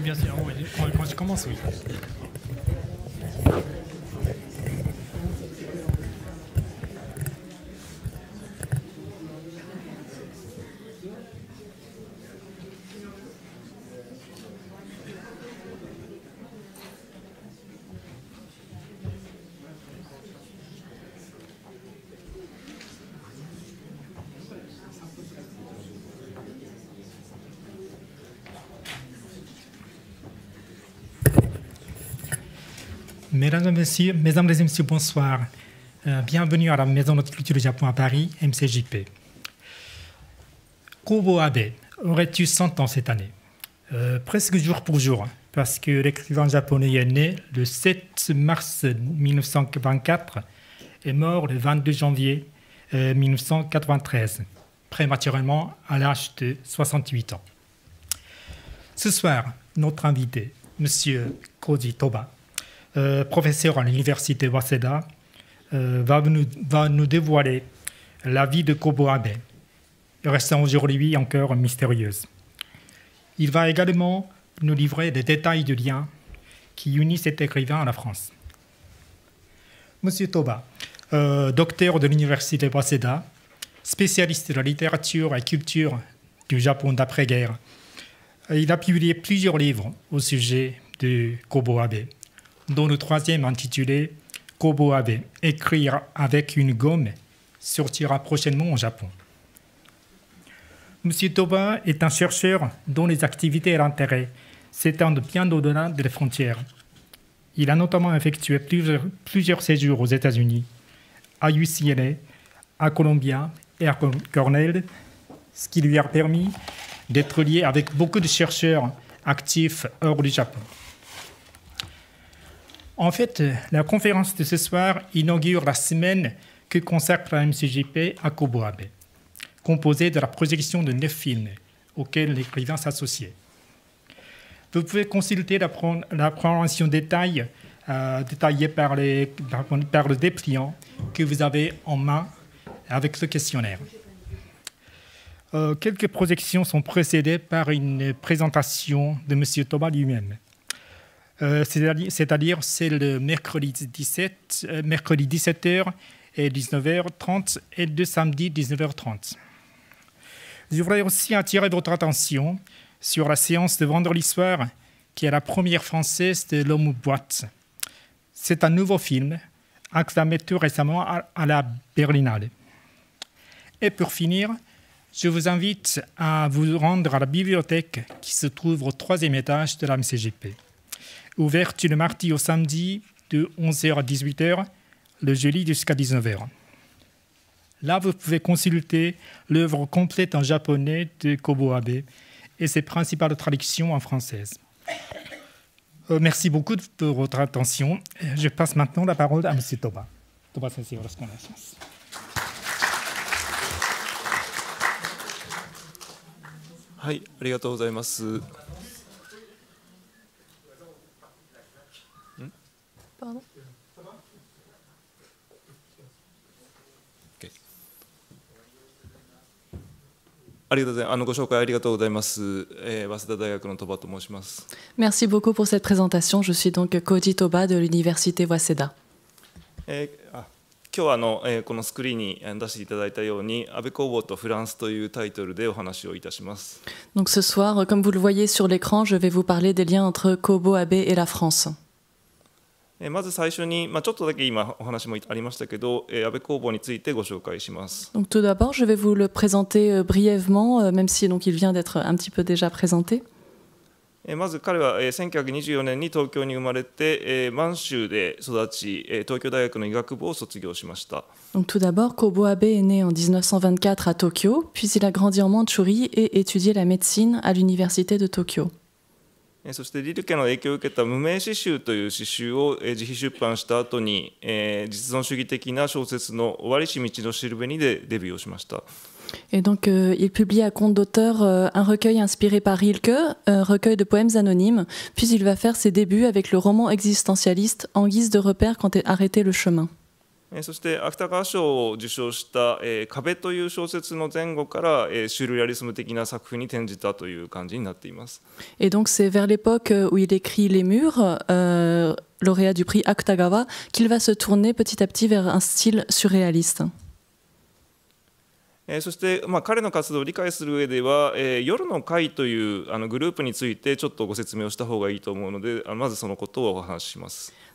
bien sûr, oui. On oui. Mesdames et messieurs, mesdames et messieurs, bonsoir. Euh, bienvenue à la Maison de Culture du Japon à Paris, MCJP. Kobo Abe aurait-tu 100 ans cette année euh, Presque jour pour jour, parce que l'écrivain japonais est né le 7 mars 1924 et mort le 22 janvier 1993, euh, prématurément à l'âge de 68 ans. Ce soir, notre invité, M. Koji Toba, euh, professeur à l'université Waseda, euh, va, nous, dévoiler la vie de Kobo Abe, restant aujourd'hui encore mystérieuse. Il va également nous livrer des détails de liens qui unissent cet écrivain à la France. Monsieur Toba, euh, docteur de l'université Waseda, spécialiste de la littérature et culture du Japon d'après-guerre, il a publié plusieurs livres au sujet de Kobo Abe dont le troisième intitulé Kobo Abe, écrire avec une gomme, sortira prochainement au Japon. M. Toba est un chercheur dont les activités et l'intérêt s'étendent bien au-delà des frontières. Il a notamment effectué plusieurs, plusieurs séjours aux États-Unis, à UCLA, à Columbia et à Cornell, ce qui lui a permis d'être lié avec beaucoup de chercheurs actifs hors du Japon. En fait, euh, la conférence de ce soir inaugure la semaine que consacre la MCJP à Koboabe, composée de la projection de neuf films auxquels l'écrivain s'associait. Vous pouvez consulter la, prévention détail, euh, détaillée par, le dépliant que vous avez en main avec ce questionnaire. Euh, quelques projections sont précédées par une présentation de M. Thomas lui-même. Euh, c'est-à-dire c'est le mercredi 17, euh, mercredi 17h et 19h30 et le samedi 19h30. Je voudrais aussi attirer votre attention sur la séance de vendredi soir qui est la première française de L'homme boîte. C'est un nouveau film acclamé tout récemment à, à la Berlinale. Et pour finir, je vous invite à vous rendre à la bibliothèque qui se trouve au troisième étage de la MCGP ouverte le mardi au samedi de 11h à 18h, le jeudi jusqu'à 19h. Là, vous pouvez consulter l'œuvre complète en japonais de Kobo Abe et ses principales traductions en française. Euh, merci beaucoup pour votre attention. Je passe maintenant la parole à M. Toba. Toba Sensei, Merci beaucoup pour cette présentation. Je suis donc Koji Toba de l'université Waseda. Eh, ah, donc ce soir, comme vous le voyez sur l'écran, je vais vous parler des liens entre Kobo Abe et la France tout d'abord, je vais vous le présenter euh, brièvement, euh, même si donc il vient d'être un petit peu déjà présenté. tout d'abord, Kobo Abe est né en 1924 à Tokyo, puis il a grandi en Mandchourie et étudié la médecine à l'université de Tokyo. Et donc, euh, il publie à compte d'auteur euh, un recueil inspiré par Rilke, un euh, recueil de poèmes anonymes, puis il va faire ses débuts avec le roman existentialiste En guise de repère quand est arrêté le chemin. そして芥川賞を受賞した「壁」という小説の前後からシュルリアリスム的な作風に転じたという感じになっています。え、donc c e s vers l é o q u il é t Les Murs, euh, l a u u r g a l va o r e l u r i えそして、まあ、彼の活動を理解する上では、え夜の会というあのグループについてちょっとご説明をした方がいいと思うのでまずそのことをお話しします。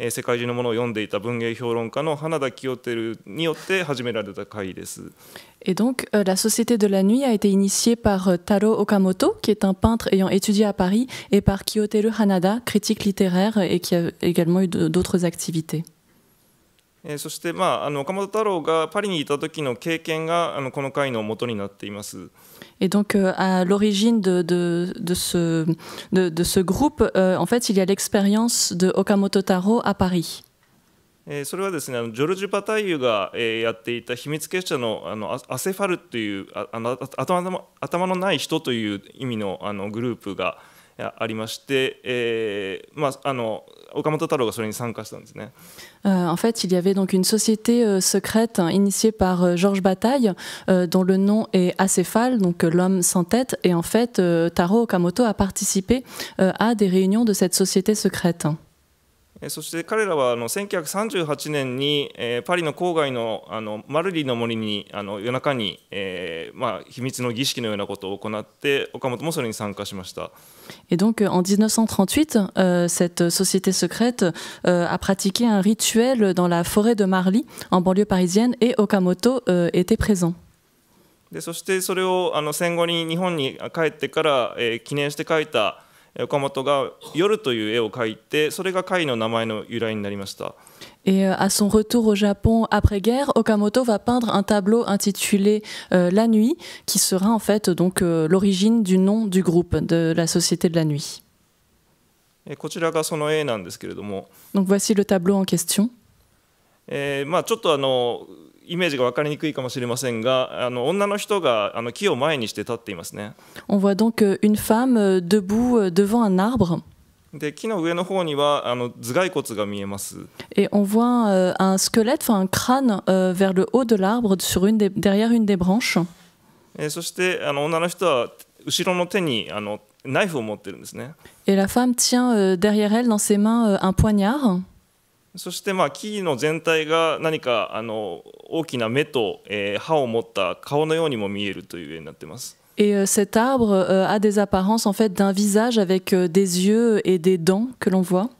Et donc, euh, la Société de la Nuit a été initiée par euh, Taro Okamoto, qui est un peintre ayant étudié à Paris, et par Kiyoteru Hanada, critique littéraire, et qui a également eu d'autres activités. えそして、まあ、あの岡本太郎がパリにいた時の経験があのこの回の元になっています。Et donc, euh, à l'origine de, de, de, ce, de, de ce groupe, euh, en fait, il y a l'expérience de Okamoto Taro à Paris. えそれはですねあのジョルジュ・パタイユが、えやっていた秘密結社のあのアセファルというあ頭の頭のない人という意味のあのグループが、en fait, il y avait donc une société euh, secrète hein, initiée par euh, Georges Bataille, euh, dont le nom est acéphale, donc l'homme sans tête. Et en fait, Taro Okamoto a participé à des réunions de cette société secrète. そして彼らはあの1938年に、えパリの郊外のあのマルリの森にあの夜中に、えまあ、秘密の儀式のようなことを行って岡本もそれに参加しました。Et donc en 1938, euh, cette société secrète euh, a pratiqué un rituel dans la forêt de Marly, en banlieue parisienne, et Okamoto euh, était présent. でそしてそれをあの戦後に日本に帰ってから、えー、記念して書いた Et euh, à son retour au Japon après-guerre, Okamoto va peindre un tableau intitulé euh, La Nuit, qui sera en fait donc euh, l'origine du nom du groupe de la Société de la Nuit. Donc voici le tableau en question. On voit donc euh, une femme euh, debout euh, devant un arbre. Et on voit un squelette, enfin un crâne vers le haut de l'arbre sur une derrière une des branches. Et la femme tient derrière elle dans ses mains un poignard. そしてまあ木の全体が何かあの大きな目と、えー、歯を持った顔のようにも見えるという絵になってます。Et cet arbre a des apparences en fait d'un visage avec des yeux et des dents que l'on voit.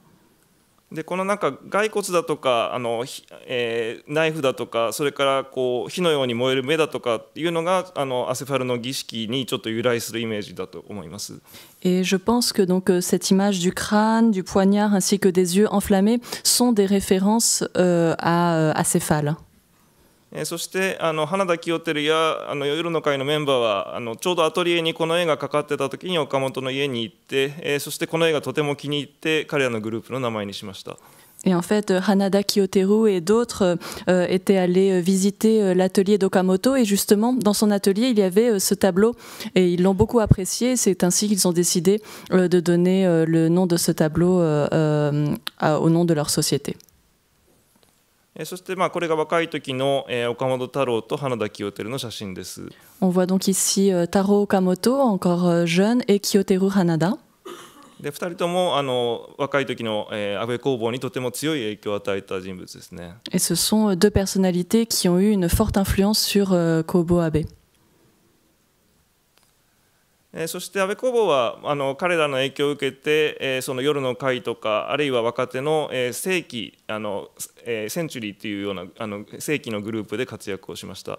でこのなんか骸骨だとかあの、えー、ナイフだとかそれからこう火のように燃える目だとかっていうのがあのアセファルの儀式にちょっと由来するイメージだと思います。Et je pense que donc cette image du crâne, du poignard ainsi que des yeux enflammés sont des références euh, à, à Céphale. そしてあの花田清照やあの夜の会のメンバーはあのちょうどアトリエにこの絵がかかってた時に岡本の家に行って、えー、そしてこの絵がとても気に入って彼らのグループの名前にしました。Et en fait, Hanada Kiyoteru et d'autres euh, étaient allés visiter l'atelier d'Okamoto. Et justement, dans son atelier, il y avait ce tableau. Et ils l'ont beaucoup apprécié. C'est ainsi qu'ils ont décidé euh, de donner euh, le nom de ce tableau à, au nom de leur société. そしてまあこれが若い時の岡本太郎と花田清輝の写真です。On voit donc ici Taro Okamoto, encore jeune, et Kiyoteru Hanada. で2人ともあの若い時の、えー、安倍工房にとても強い影響を与えた人物ですね。Et ce sont deux personnalités qui ont eu une forte influence sur、euh, Kobo Abe. そして安倍公房はあの彼らの影響を受けて、えその夜の会とかあるいは若手の、え正規あの、えセンチュリーというようなあの正規のグループで活躍をしました。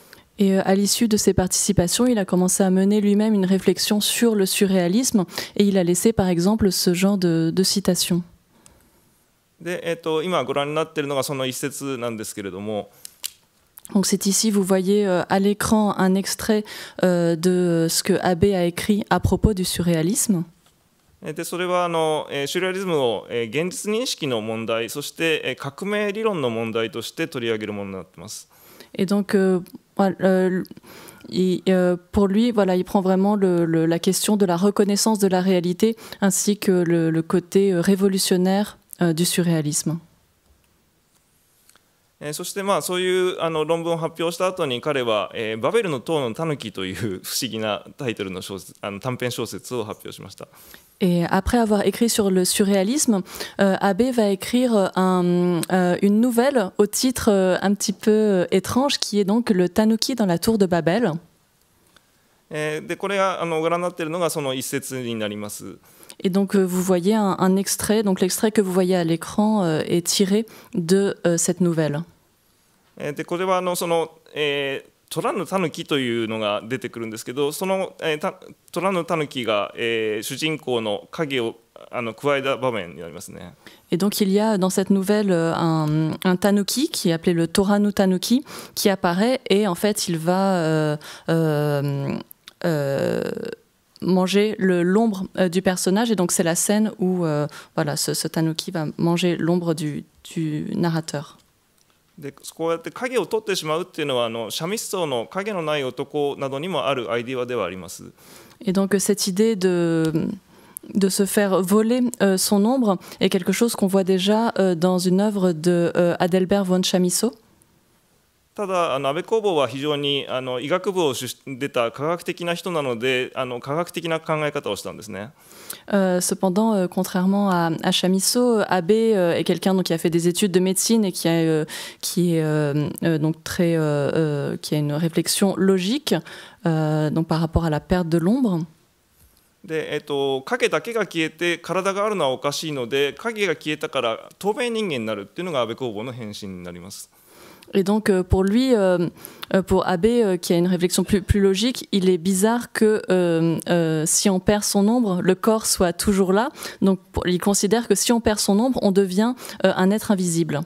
Et euh, à l'issue de ses participations, il a commencé à mener lui-même une réflexion sur le surréalisme et il a laissé par exemple ce genre de, de citation. Eh, donc c'est ici, vous voyez euh, à l'écran un extrait euh, de ce que Abbé a écrit à propos du surréalisme. Eh, et donc, euh, euh, pour lui, voilà, il prend vraiment la question de la reconnaissance de la réalité ainsi que le côté euh, révolutionnaire du surréalisme. Et après avoir écrit sur le surréalisme, euh, Abbé va écrire euh, une nouvelle au titre euh, un petit peu euh, étrange qui est donc Le Tanuki dans la tour de Babel. Et donc vous voyez un, un extrait, donc l'extrait que vous voyez à l'écran est tiré de cette nouvelle. Et donc il y a dans cette nouvelle euh, un, tanuki qui est appelé le Toranu Tanuki qui apparaît et en fait il va euh, euh, manger l'ombre du personnage et donc c'est la scène où ce, tanuki va manger l'ombre du narrateur. でこうやって影を取ってしまうっていうのはあのシャミスソの影のない男などにもあるアイデアではあります。Et donc cette idée de de se faire voler euh, son ombre est quelque chose qu'on voit déjà euh, dans une œuvre de euh, Adelbert von Chamisso. ただあの安倍工房は非常にあの医学部を出た科学的な人なのであの科学的な考え方をしたんですね。Euh, cependant, euh, contrairement à, à Chamisso, Abe euh, est quelqu'un qui a fait des études de médecine et qui a, qui est, donc très, qui a une réflexion logique donc par rapport à la perte de l'ombre. でえっと、影だけが消えて体があるのはおかしいので影が消えたから透明人間になるっていうのが安倍工房の変身になります。Et donc euh, pour lui, euh, euh, pour Abbé, qui a une réflexion plus, logique, il est bizarre que si on perd son ombre, le corps soit toujours là. Donc il considère que si on perd son ombre, on devient un être invisible.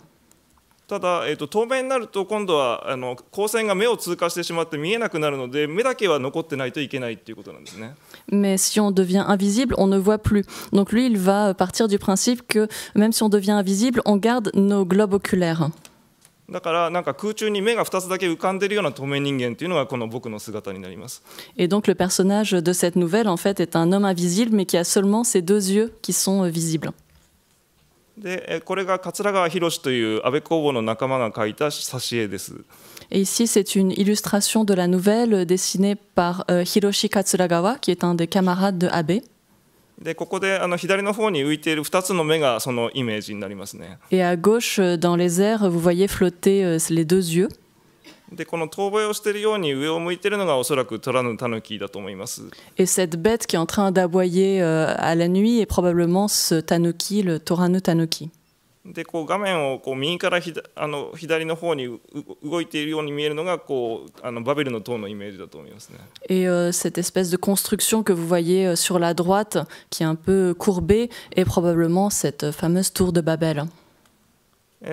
Eh, Mais si on devient invisible, on ne voit plus. Donc lui, il va partir du principe que même si on devient invisible, on garde nos globes oculaires. Et 2 donc le personnage de cette nouvelle en fait est un homme invisible mais qui a seulement ses deux yeux qui sont euh, visibles. Et ici, c'est une illustration de la nouvelle dessinée par euh, Hiroshi Katsuragawa, qui est un des camarades de Abe. Et à gauche, euh, dans les airs, vous voyez flotter euh, les deux yeux. Et cette bête qui est en train d'aboyer euh, à la nuit est probablement ce tanuki, le torano tanuki. でこう画面をこう右からあの左の方に動いているように見えるのがこうあのバベルの塔のイメージだと思いますね。Et euh, cette espèce de construction que vous voyez sur la droite, qui est un peu courbée, est probablement cette fameuse tour de Babel.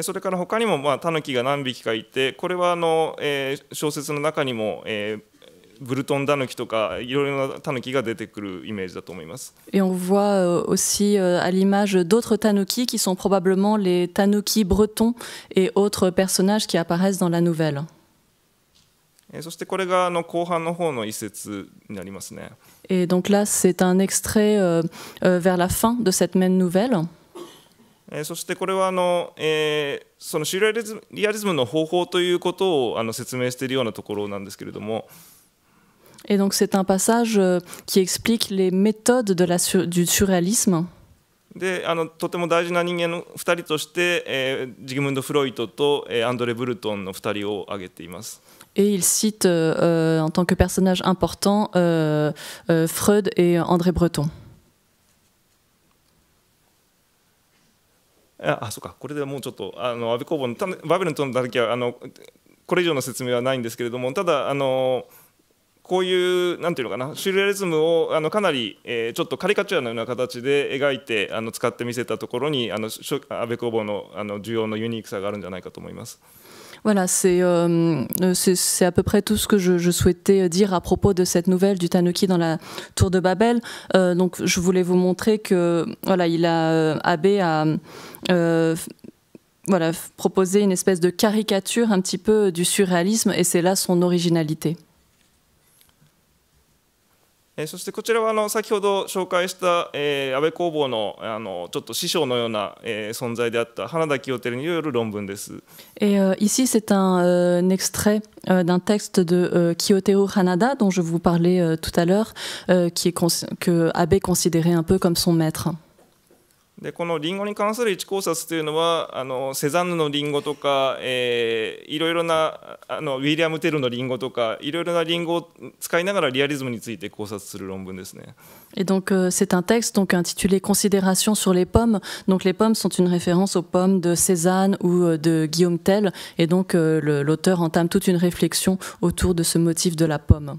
それから他にもまあタヌキが何匹かいて、これはあの、えー、小説の中にも、えーブルトンタヌキとかいろいろなタヌキが出てくるイメージだと思います。Et on voit aussi à l'image d'autres tanuki qui sont probablement les tanuki bretons et autres personnages qui apparaissent dans la nouvelle. そしてこれがあの後半の方の一節になりますね。Et donc là, c'est un extrait euh, euh, vers la fin de cette même nouvelle. そしてこれはあの、えー、そのシュリアリズムの方法ということをあの説明しているようなところなんですけれども。Et donc c'est un passage euh, qui explique les méthodes de la du surréalisme. Eh, eh, et il cite euh, euh, en tant que personnage important Freud et André Breton. Eh, ah, voilà, euh, euh, c'est c'est à peu près tout ce que je, souhaitais euh, dire à propos de cette nouvelle du Tanuki dans la tour de Babel. donc, je voulais vous montrer que voilà, il a Abbé a voilà proposé une espèce de caricature un petit peu du surréalisme, et c'est là son originalité. そしてこちらはあの先ほど紹介した安倍工房のあのちょっと師匠のような存在であった花田清照による論文です。Et euh, ici c'est un, euh, un extrait euh, d'un texte de euh, Kiyotero Hanada dont je vous parlais euh, tout à l'heure, euh, qui est que Abe considérait un peu comme son maître. donc euh, c'est un texte intitulé Considérations sur les pommes. Donc les pommes sont une référence aux pommes de Cézanne ou euh, de Guillaume Tell et donc euh, l'auteur entame toute une réflexion autour de ce motif de la pomme.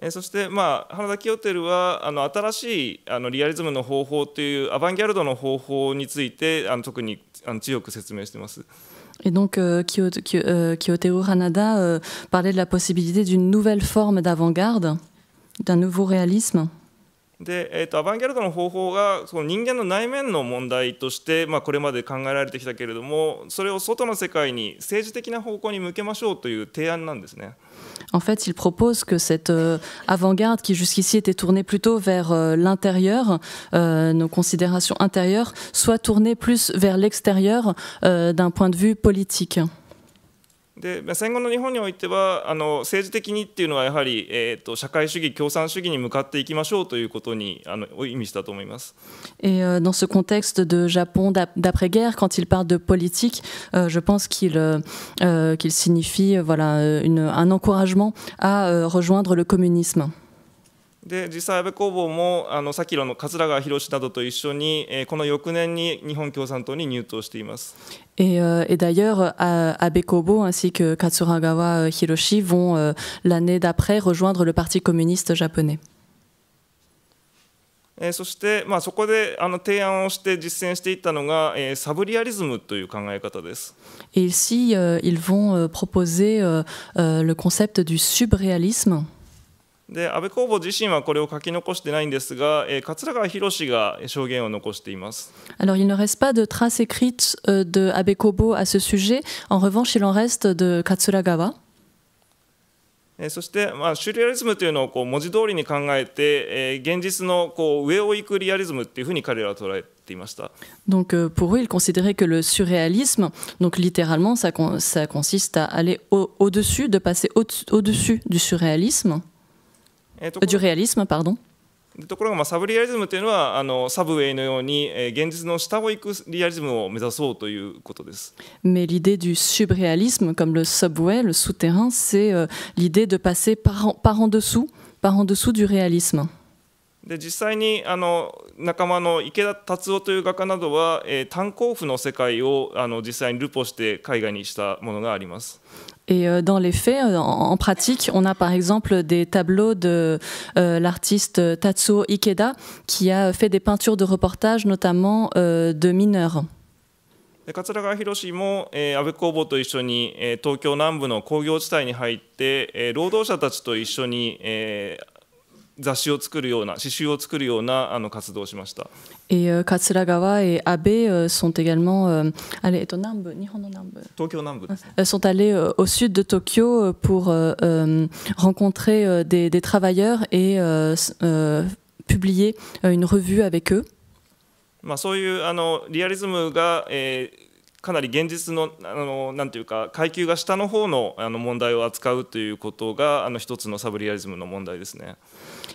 えそして、まあ、花田清輝はあの新しいあのリアリズムの方法というアバンギャルドの方法についてあの特にあの強く説明してます。Et donc, Kyotero Hanada parlait de la possibilité d'une nouvelle forme d'avant-garde, d'un nouveau réalisme. で、えー、とアバンギャルドの方法がその人間の内面の問題として、まあ、これまで考えられてきたけれどもそれを外の世界に政治的な方向に向けましょうという提案なんですね。En fait, il propose que cette euh, avant-garde qui jusqu'ici était tournée plutôt vers euh, l'intérieur, euh, nos considérations intérieures, soit tournée plus vers l'extérieur d'un point de vue politique. で戦後の日本においてはあの政治的にっていうのはやはり、えーと、と社会主義共産主義に向かっていきましょうということにあの意味したと思います。Et euh, dans ce contexte de Japon d'après-guerre, quand il parle de politique, euh, je pense qu'il euh, qu'il signifie voilà une, un encouragement à rejoindre le communisme. で実際安倍工房もあのさきらの桂川博などと一緒に、えー、この翌年に日本共産党に入党しています。Et, euh, et d'ailleurs, euh, ainsi que Katsuragawa euh, Hiroshi vont l'année d'après rejoindre le Parti communiste japonais. Eh, et ici, ils vont proposer le concept du subréalisme. で安倍公房自身はこれを書き残してないんですが、えー、桂川博が証言を残しています。Alors, il ne reste pas de traces écrites de Abe Kobo à ce sujet. En revanche, il en reste de Katsuragawa. そして、まあ、シュリアリズムというのをこう文字通りに考えて、えー、現実のこう上を行くリアリズムっていうふうに彼らは捉えて Donc pour eux, ils considéraient que le surréalisme, donc littéralement, ça, ça consiste à aller au-dessus, au de passer au-dessus au du surréalisme. du réalisme, pardon. Mais l'idée du subréalisme, comme le subway, le souterrain, c'est euh, l'idée de passer par en, par en dessous, par en dessous du réalisme. Et euh, dans les faits, euh, en, pratique, on a par exemple des tableaux de euh, l'artiste Tatsuo Ikeda qui a fait des peintures de reportage notamment euh, de mineurs. travailleurs. 雑誌を作るような詩集を作るようなあの活動をしました。え、桂川え、安倍、sont é えっと、南部、日本の南部。東京南部です、ね。sont allés au sud de Tokyo pour、um, rencontrer des, des travailleurs et、uh, publier une revue avec eux。まあ、そういう、あの、リアリズムが、えー。かなり現実のあのなんていうか階級が下の方のあの問題を扱うということがあの一つのサブリアリズムの問題ですね。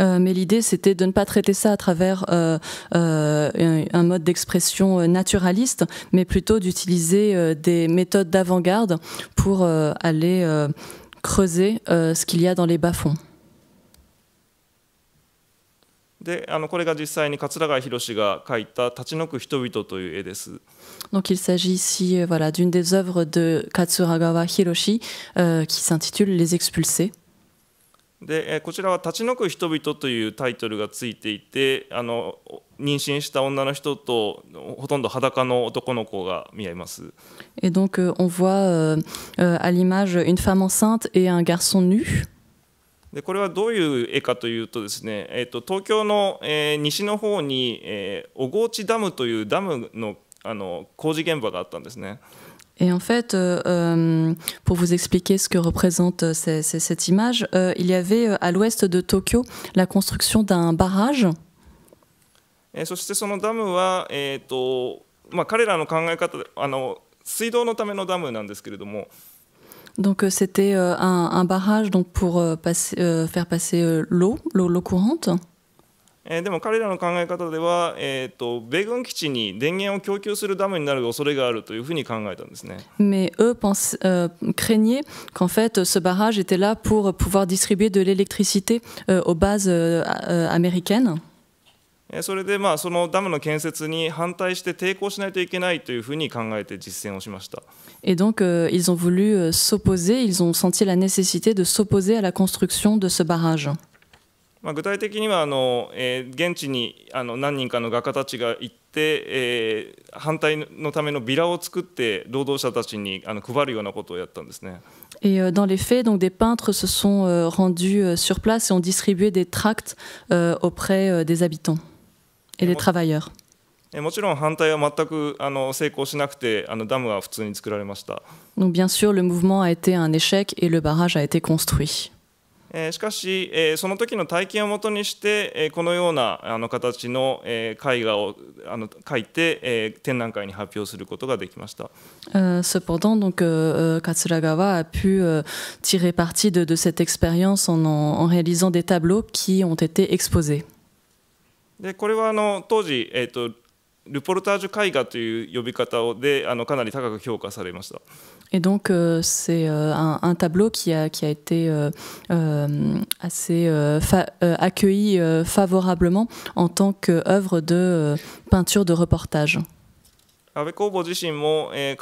Euh, mais l'idée, c'était de ne pas traiter ça à travers euh, euh, un mode d'expression naturaliste, mais plutôt d'utiliser des méthodes d'avant-garde pour aller creuser ce qu'il y a dans les bas-fonds. Donc, il s'agit ici voilà, d'une des œuvres de Katsuragawa Hiroshi qui s'intitule Les Expulsés. でこちらは「立ち退く人々」というタイトルがついていてあの妊娠した女の人とほとんど裸の男の子が見えます。え、donc on voit à l'image une femme enceinte et un garçon nu. でこれはどういう絵かというとですね、えっと東京の、えー、西の方に、えー、小河内ダムというダムのあの工事現場があったんですね。Et en fait, euh, euh, pour vous expliquer ce que représente euh, cette image, il y avait à l'ouest de Tokyo la construction d'un barrage. Et c'était un, barrage donc pour passer, faire passer l'eau, l'eau courante. えでも彼らの考え方では、えーと、と米軍基地に電源を供給するダムになる恐れがあるというふうに考えたんですね。Mais eux pense, euh, craignaient qu'en fait ce barrage était là pour pouvoir distribuer de l'électricité euh, aux bases euh, américaines. それでまあそのダムの建設に反対して抵抗しないといけないというふうに考えて実践をしました。Et donc euh, ils ont voulu s'opposer, ils ont senti la nécessité de s'opposer à la construction de ce barrage. Et euh, dans les faits, donc des peintres se sont euh, rendus euh, sur place et ont distribué des tracts auprès des habitants et des travailleurs. bien sûr, le mouvement a été un échec et le barrage a été construit. しかし、その時の体験をもとにして、このようなあの形の絵画をあの描いて、展覧会に発表することができました。Cependant, donc, Katsuragawa a pu tirer parti de, de cette expérience en, en réalisant des tableaux qui ont été exposés. でこれはあの当時、えーと、ルポルタージュ絵画という呼び方であのかなり高く評価されました。Et donc, euh, c'est euh, un, tableau qui a, été euh, assez accueilli favorablement en tant qu'œuvre de peinture de reportage. Et Abe Kobo lui-même,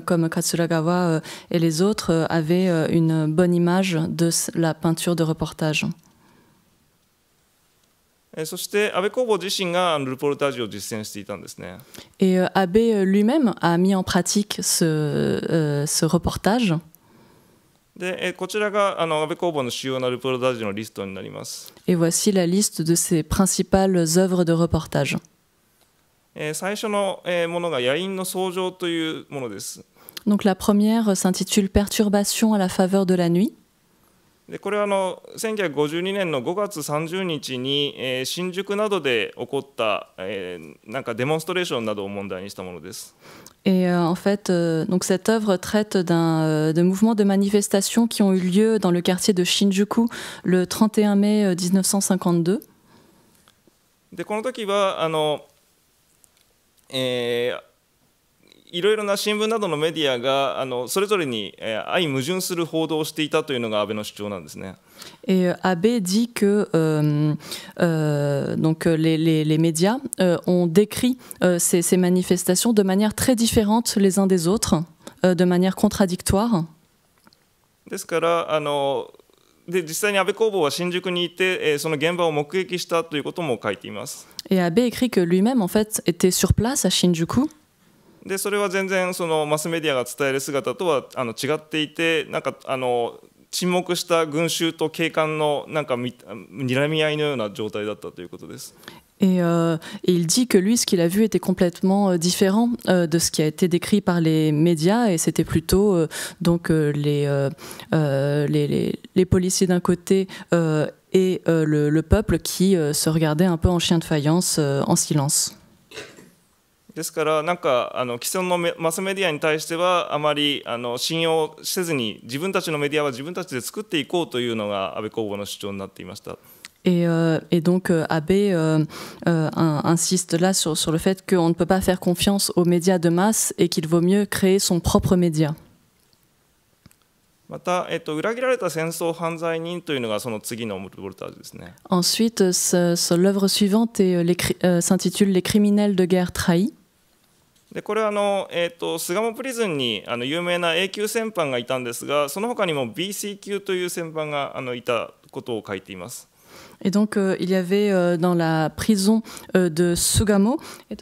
comme Katsuragawa et les autres, avait une bonne image de la peinture de reportage. Et euh, Abe euh, lui-même a mis en pratique ce, euh, ce reportage. Et voici la liste de ses principales œuvres de reportage. Donc la première s'intitule Perturbation à la faveur de la nuit. でこれはあの1952年の5月30日に、えー、新宿などで起こった、えー、なんかデモンストレーションなどを問題にしたものです。Et euh, en fait, euh, donc cette œuvre traite d'un euh, de mouvements de manifestations qui ont eu lieu dans le quartier de Shinjuku le 31 mai 1952. でこの時はあの、えー Et euh, Abbé dit que euh, euh, donc les, les, les médias ont décrit ces, ces manifestations de manière très différente les uns des autres, de manière contradictoire. Et Abe écrit que lui-même en fait était sur place à Shinjuku. Euh, et, il dit que lui, ce qu'il a vu était complètement euh, différent euh, de ce qui a été décrit par les médias, et c'était plutôt donc les, les, les, policiers d'un côté et le, peuple qui se regardait un peu en chien de faïence en silence. ですからなんかあの既存のマスメディアに対してはあまりあの信用せずに自分たちのメディアは自分たちで作っていこうというのが安倍公房の主張になっていました。Et, euh, et, donc euh, Abbé euh, insiste là sur, sur le fait qu'on ne peut pas faire confiance aux médias de masse et qu'il vaut mieux créer son propre média. また、えっと、裏切られた戦争犯罪人というのがその次のボルタージですね。Ensuite, l'œuvre suivante s'intitule Les criminels de guerre trahis. でこれはあの、えーと、と巣鴨プリズンにあの有名な A 級戦犯がいたんですがその他にも BC 級という戦犯があのいたことを書いています。Et donc, euh, il y avait euh, dans la prison euh, de Sugamo, il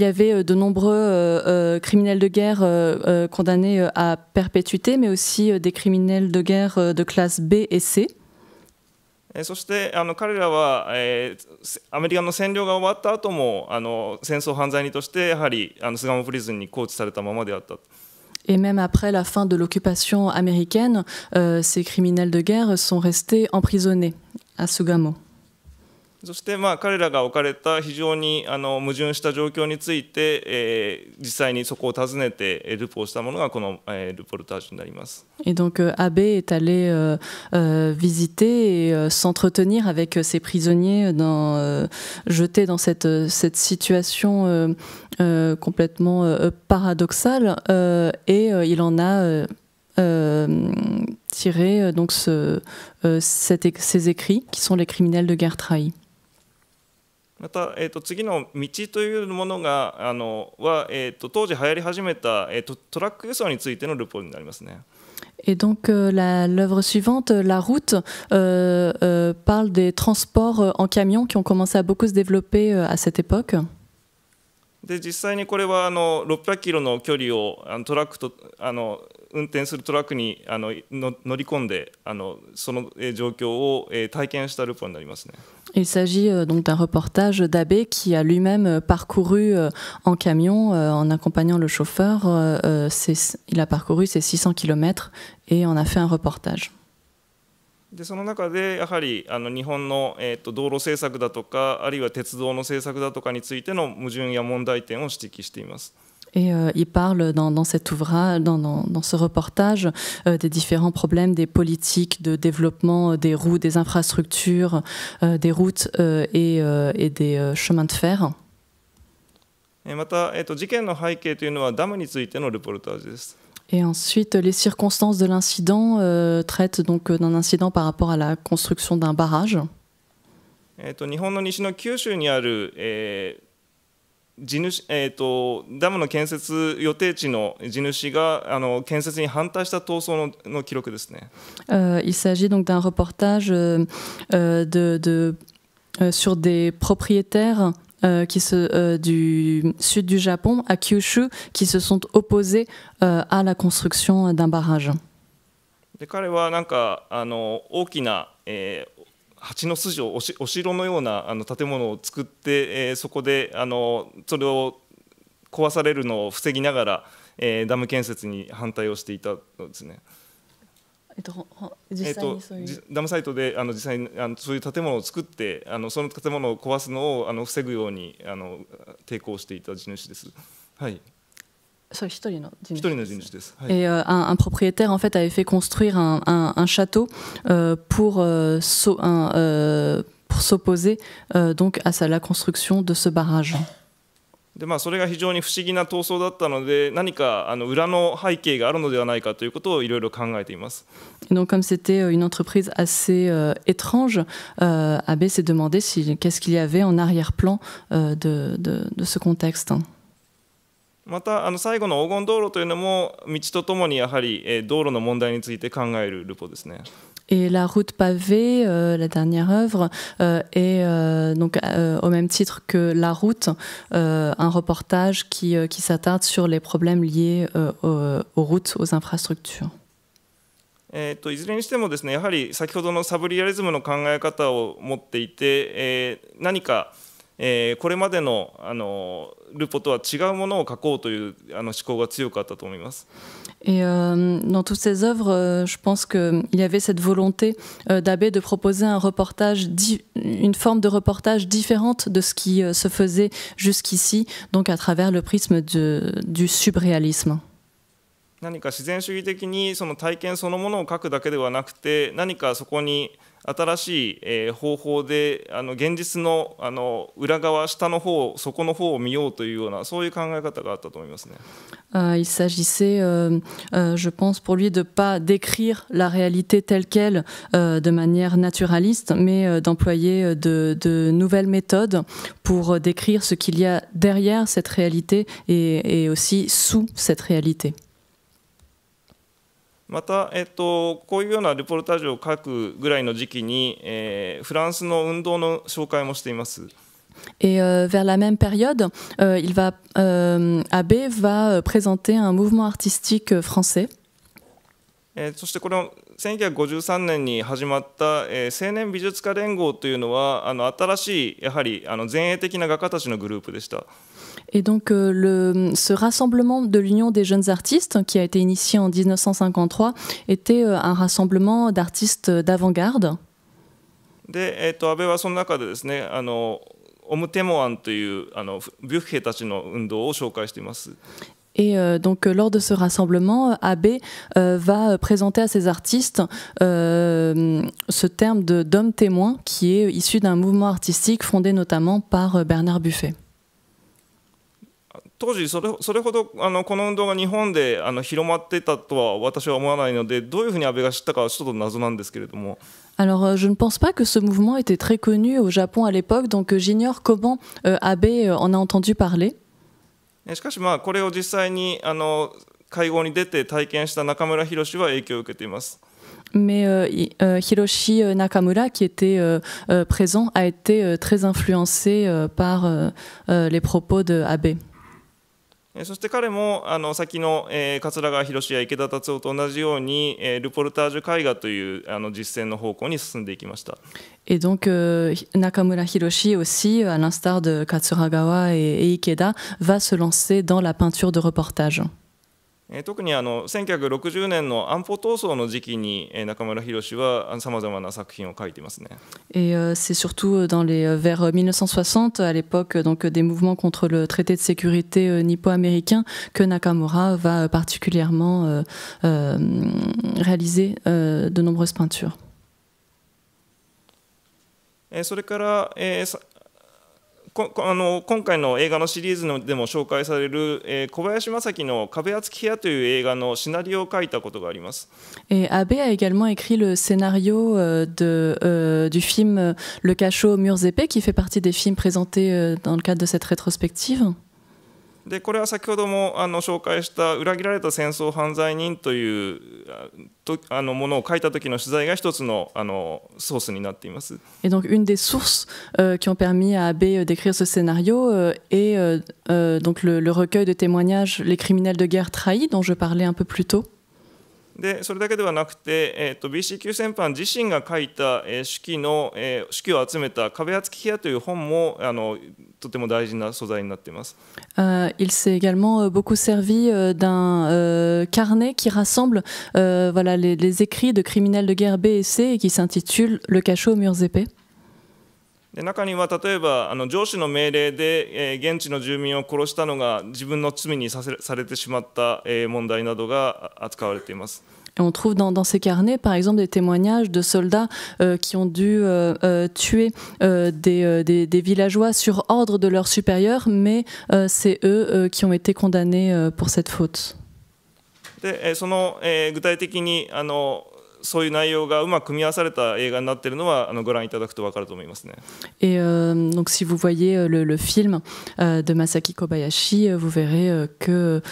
y avait de nombreux criminels de guerre condamnés à perpétuité, mais aussi des criminels de guerre de classe B et C. そしてあの彼らは、えー、アメリカの占領が終わった後もあも戦争犯罪人としてやはりあの巣鴨プリズンに拘置されたままであった。Et même après la fin de l'occupation américaine, euh, ces criminels de guerre sont restés emprisonnés à Sugamo. Et donc euh, Abbé est allé euh, euh, visiter et s'entretenir avec ses prisonniers dans, jetés dans cette, cette situation complètement paradoxale et il en a tiré donc ce, ces écrits qui sont les criminels de guerre trahis. また、えーと、次の道というものがあのは、えーと、当時流行り始めた、えーと、トラック輸送についてのルポになりますね。Et donc euh, l'œuvre suivante, La route, euh, euh, parle des transports en camion qui ont commencé à beaucoup se développer à cette époque. で実際にこれはあの600キロの距離をあのトラックとあの運転するトラックにあの乗り込んであのその状況を体験したルポになりますね。Il s'agit donc d'un reportage d'Abbé qui a lui-même parcouru en camion, en accompagnant le chauffeur. Il a parcouru ses 600 km et en a fait un reportage. でその中でやはりあの日本の、えー、と道路政策だとかあるいは鉄道の政策だとかについての矛盾や問題点を指摘しています。Et euh, il parle dans, cet ouvrage, dans, ce reportage, euh, des différents problèmes des politiques de développement euh, des routes, des infrastructures, des routes et, des chemins de fer. Et ensuite, les circonstances de l'incident traitent donc d'un incident par rapport à la construction d'un barrage. 地主えーと、とダムの建設予定地の地主があの建設に反対した闘争のの記録ですね。Euh, il s'agit donc d'un reportage euh, de, de, euh, sur des propriétaires euh, qui se, euh, du sud du Japon, à Kyushu, qui se sont opposés euh, à la construction d'un barrage. で彼はなんかあの大きな、えー、蜂の巣をおお城のようなあの建物を作って、えー、そこであのそれを壊されるのを防ぎながら、えー、ダム建設に反対をしていたのですね。えっと、実際にそういう、えっと、ダムサイトであの実際にあのそういう建物を作ってあのその建物を壊すのをあの防ぐようにあの抵抗していた地主です。はい Et euh, un, un, propriétaire en fait avait fait construire un, château euh, pour, euh, pour s'opposer donc à la construction de ce barrage. Donc comme c'était une entreprise assez étrange, euh, Abbé s'est demandé qu'est-ce qu'il y avait en arrière-plan de, ce contexte. またあの最後の黄金道路というのも道とともにやはり、えー、道路の問題について考えるルポですね。Et la route pavée, euh, la dernière œuvre, euh, est euh, donc au même titre que La route, un reportage qui, qui s'attarde sur les problèmes liés aux, aux, routes, aux infrastructures. えーと、といずれにしてもですねやはり先ほどのサブリアリズムの考え方を持っていて、えー、何か、えー、これまでのあの Et dans toutes ces œuvres, je pense qu'il y avait cette volonté d'Abbé de proposer un reportage, une forme de reportage différente de ce qui se faisait jusqu'ici, donc à travers le prisme de, du subréalisme il s'agissait, euh, euh, je pense, pour lui de ne pas décrire la réalité telle qu'elle euh, de manière naturaliste, mais d'employer de, nouvelles méthodes pour décrire ce qu'il y a derrière cette réalité et aussi sous cette réalité. また、えっと、こういうようなレポルタージュを書くぐらいの時期に、えー、フランスの運動の紹介もしています。Et euh, vers la même période, euh, il va, euh, Abbé va présenter un mouvement artistique français. そしてこの1953年に始まった、青年美術家連合というのは新しいやはり前衛的な画家たちのグループでした。Et donc euh, le, ce rassemblement de l'Union des jeunes artistes, qui a été initié en 1953, était euh, un rassemblement d'artistes d'avant-garde. Eh, Et euh, donc lors de ce rassemblement, Abbé va présenter à ses artistes ce terme de d'homme témoin qui est issu d'un mouvement artistique fondé notamment par Bernard Buffet. 当時それそれほどあのこの運動が日本であの広まってたとは私は思わないのでどういうふうに安倍が知ったかはちょっと謎なんですけれども。Alors, je ne pense pas que ce mouvement était très connu au Japon à l'époque, donc j'ignore comment euh, Abe en a entendu parler. しかし、まあ、これを実際にあの会合に出て体験した中村博は影響を受けています。mais euh, Hiroshi Nakamura, qui était euh, euh, présent, a été très influencé par les propos de Abe. そして彼もあの先の、えー、桂川博や池田達夫と同じように、えー、ルポルタージュ絵画というあの実践の方向に進んでいきました。Et donc, euh, Nakamura Hiroshi aussi, à l'instar de Katsuragawa et, et Ikeda, va se lancer dans la peinture de reportage. Et 1960 euh, c'est surtout euh, dans les euh, vers 1960 à l'époque des mouvements contre le traité de sécurité nippo-américain que Nakamura va particulièrement réaliser de nombreuses peintures. こあの今回の映画のシリーズのでも紹介される、えー、小林正樹の「壁厚き部屋」という映画のシナリオを書いたことがあります。Et Abe a également écrit le scénario de, euh, du film Le Cachot aux murs épais qui fait partie des films présentés dans le cadre de cette rétrospective. でこれは先ほどもあの紹介した「裏切られた戦争犯罪人」というとあのものを書いた時の取材が一つのあのソースになっています。Et donc une des sources euh, qui ont permis à a b e é d'écrire ce scénario euh, est euh, donc le, le recueil de témoignages Les criminels de guerre trahis dont je parlais un peu plus tôt. でそれだけではなくて、えーと、BCQ 戦犯自身が書いた、えー、手記の、えー、手記を集めた「壁厚き部屋」という本もあのとても大事な素材になっています。Uh, il s'est également beaucoup servi d'un euh, carnet qui rassemble euh, voilà, les, les écrits de criminels de guerre B et C et qui s'intitule Le cachot aux murs épais. で中には例えばあの上司の命令で、えー、現地の住民を殺したのが自分の罪にさせされてしまった、えー、問題などが扱われています。Et on trouve dans, dans, ces carnets, par exemple, des témoignages de soldats euh, qui ont dû euh, euh, tuer des, des, des, villageois sur ordre de leurs supérieurs, mais c'est eux qui ont été condamnés pour cette faute. で、えー、その、えー、具体的にあの Et euh, donc si vous voyez euh, le, film euh, de Masaki Kobayashi, vous verrez que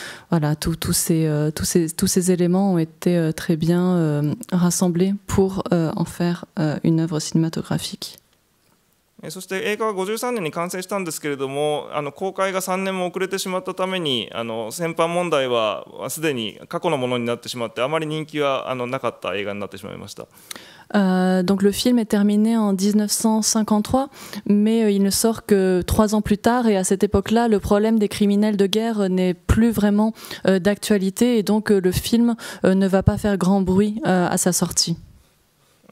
tous ces éléments ont été très bien rassemblés pour en faire une œuvre cinématographique. そして映画は53年に完成したんですけれども、あの公開が3年も遅れてしまったために、あの戦犯問題はすでに過去のものになってしまって、あまり人気はあのなかった映画になってしまいました。Euh, donc le film est terminé en 1953, mais il ne sort que trois ans plus tard. Et à cette époque-là, le problème des criminels de guerre n'est plus vraiment euh, d'actualité, et donc euh, le film ne va pas faire grand bruit à sa sortie.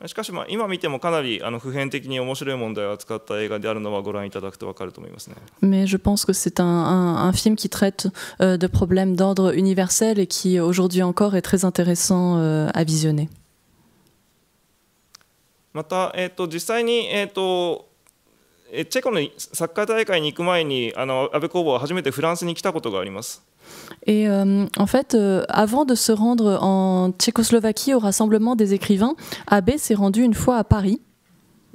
しかし、まあ、今見てもかなりあの普遍的に面白い問題を扱った映画であるのはご覧いただくと分かると思いますね。Mais je pense que c'est un, un, un film qui traite euh, de problèmes d'ordre universel et qui aujourd'hui encore est très intéressant euh, à visionner. また、えー、と実際に、えー、とチェコのサッカー大会に行く前にあの安倍公房は初めてフランスに来たことがあります。Et euh, en fait, euh, avant de se rendre en Tchécoslovaquie au rassemblement des écrivains, Abbé s'est rendu une fois à Paris.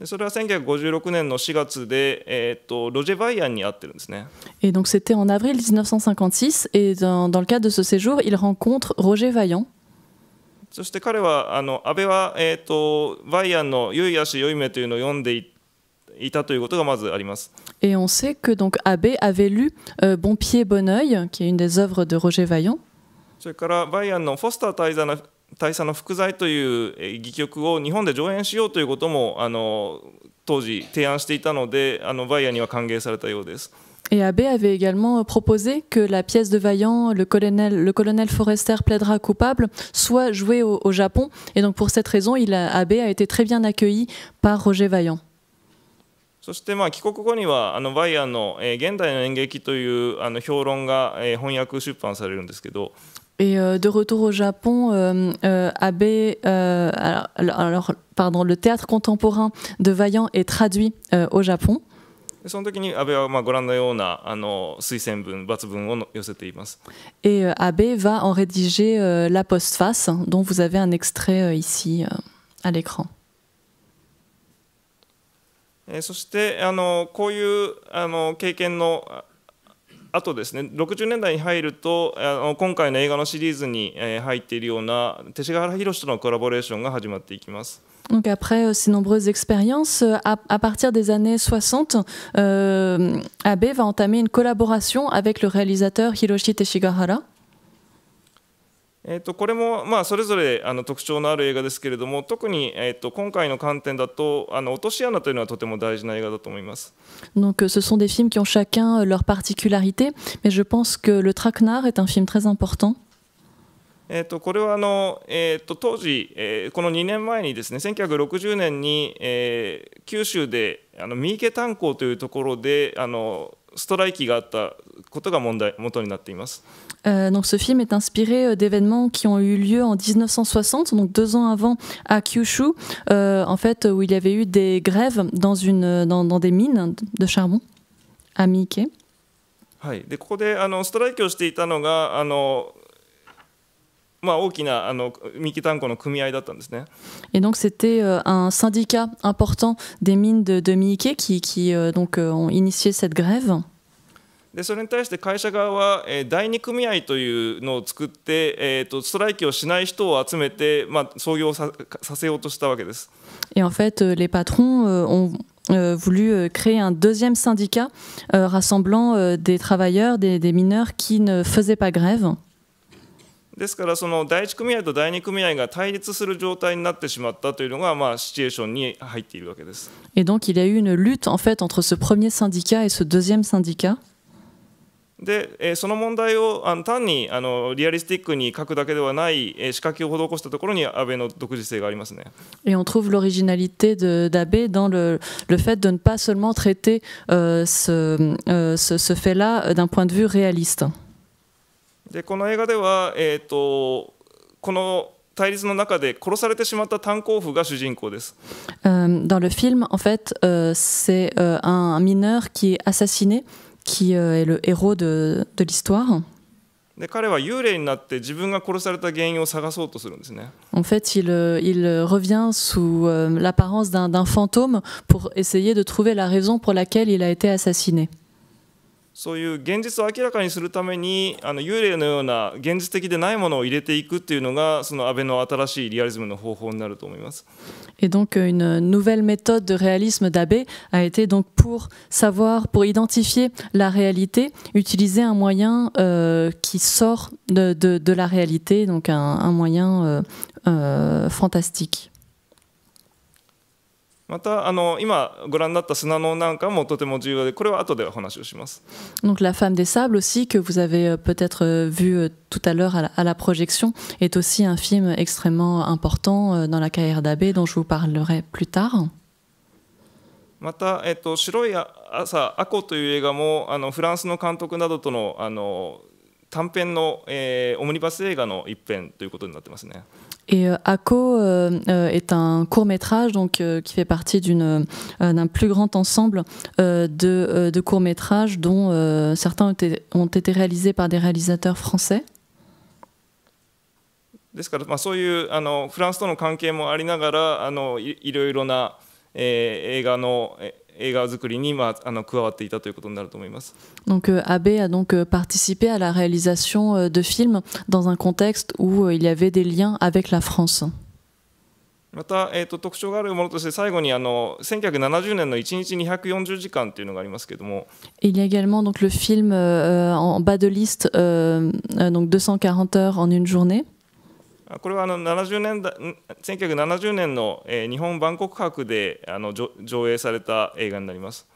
それは1956年の4月で、えー、とロジェ・バイアンに会ってるんですね。Et donc c'était en avril 1956 et dans, dans le cadre de ce séjour, il rencontre Roger Vaillant. そして彼はあの安倍は、えー、とバイアンの「良い足良い目」というのを読んでいて Et on sait que donc Abbé avait lu euh, Bon pied bon œil qui est une des œuvres de Roger Vaillant. Et Abbé avait également proposé que la pièce de Vaillant, le colonel, le colonel Forrester plaidera coupable, soit jouée au, Japon. Et donc pour cette raison, il a, Abbé a été très bien accueilli par Roger Vaillant. Et euh, de retour au Japon, euh, euh, le théâtre contemporain de Vaillant est traduit au Japon. Et Abe va en rédiger la postface, hein, dont vous avez un extrait ici à l'écran. えそしてあのこういうあの経験のあとですね60年代に入るとあの今回の映画のシリーズに、え入っているような勅使河原宏とのコラボレーションが始まっていきます。Donc après ces nombreuses expériences, à, à, partir des années 60, euh, Abe va entamer une collaboration avec le réalisateur Hiroshi Teshigahara. えー、とこれもまあそれぞれあの特徴のある映画ですけれども特にえと今回の観点だとあの落とし穴というのはとても大事な映画だと思います。Donc ce sont des films qui ont chacun leur particularité, mais je pense que Le Traquenard est un film très important. えー、とこれはあの、えー、と当時、えー、この2年前にですね1960年に、えー、九州であの三池炭鉱というところであの donc ce film est inspiré euh, d'événements qui ont eu lieu en 1960, donc deux ans avant à Kyushu, euh, en fait où il y avait eu des grèves dans, une, dans, des mines de charbon à Miike. Et donc c'était euh, un syndicat important des mines de, de Miike qui, euh, donc euh, ont initié cette grève. Et en fait, les patrons ont voulu créer un deuxième syndicat rassemblant des travailleurs, des, des mineurs qui ne faisaient pas grève. ですから、その第1組合と第2組合が対立する状態になってしまったというのが、まあ、シチュエーションに入っているわけです。Et donc, il y a eu une lutte en fait entre ce premier syndicat et ce deuxième syndicat. で、えー、その問題をあの単にあのリアリスティックに書くだけではない、えー、仕掛けを施したところに安倍の独自性がありますね。Et on trouve l'originalité d'Abbé dans le, le fait de ne pas seulement traiter euh, ce, euh, ce, ce fait-là d'un point de vue réaliste dans le film, en fait, euh, c'est euh, un mineur qui est assassiné, qui euh, est le héros de, l'histoire. En fait, il, il revient sous l'apparence d'un fantôme pour essayer de trouver la raison pour laquelle il a été assassiné. Et donc euh, une nouvelle méthode de réalisme d'Abbé a été donc pour savoir, pour identifier la réalité, utiliser un moyen euh, qui sort de, de, la réalité, donc un, un moyen euh, fantastique. またあの今ご覧になった砂のなんかもとても重要でこれは後でお話をします。Donc la femme des sables aussi que vous avez peut-être vu tout à l'heure à la projection est aussi un film extrêmement important dans la carrière d'Abbé dont je vous parlerai plus tard. また、えっと、白い朝、アコという映画もあのフランスの監督などとのあの短編の、えー、オムニバス映画の一編ということになってますね。Et euh, ACO euh, euh, est un court métrage donc, qui fait partie d'un plus grand ensemble de, courts métrages dont certains ont été, réalisés par des réalisateurs français. Donc euh, Abe a donc euh, participé à la réalisation euh, de films dans un contexte où il y avait des liens avec la France. Il y a également donc, le film en bas de liste, donc 240 heures en une journée. これはあの70年代1970年の日本万国博であの上映された映画になります。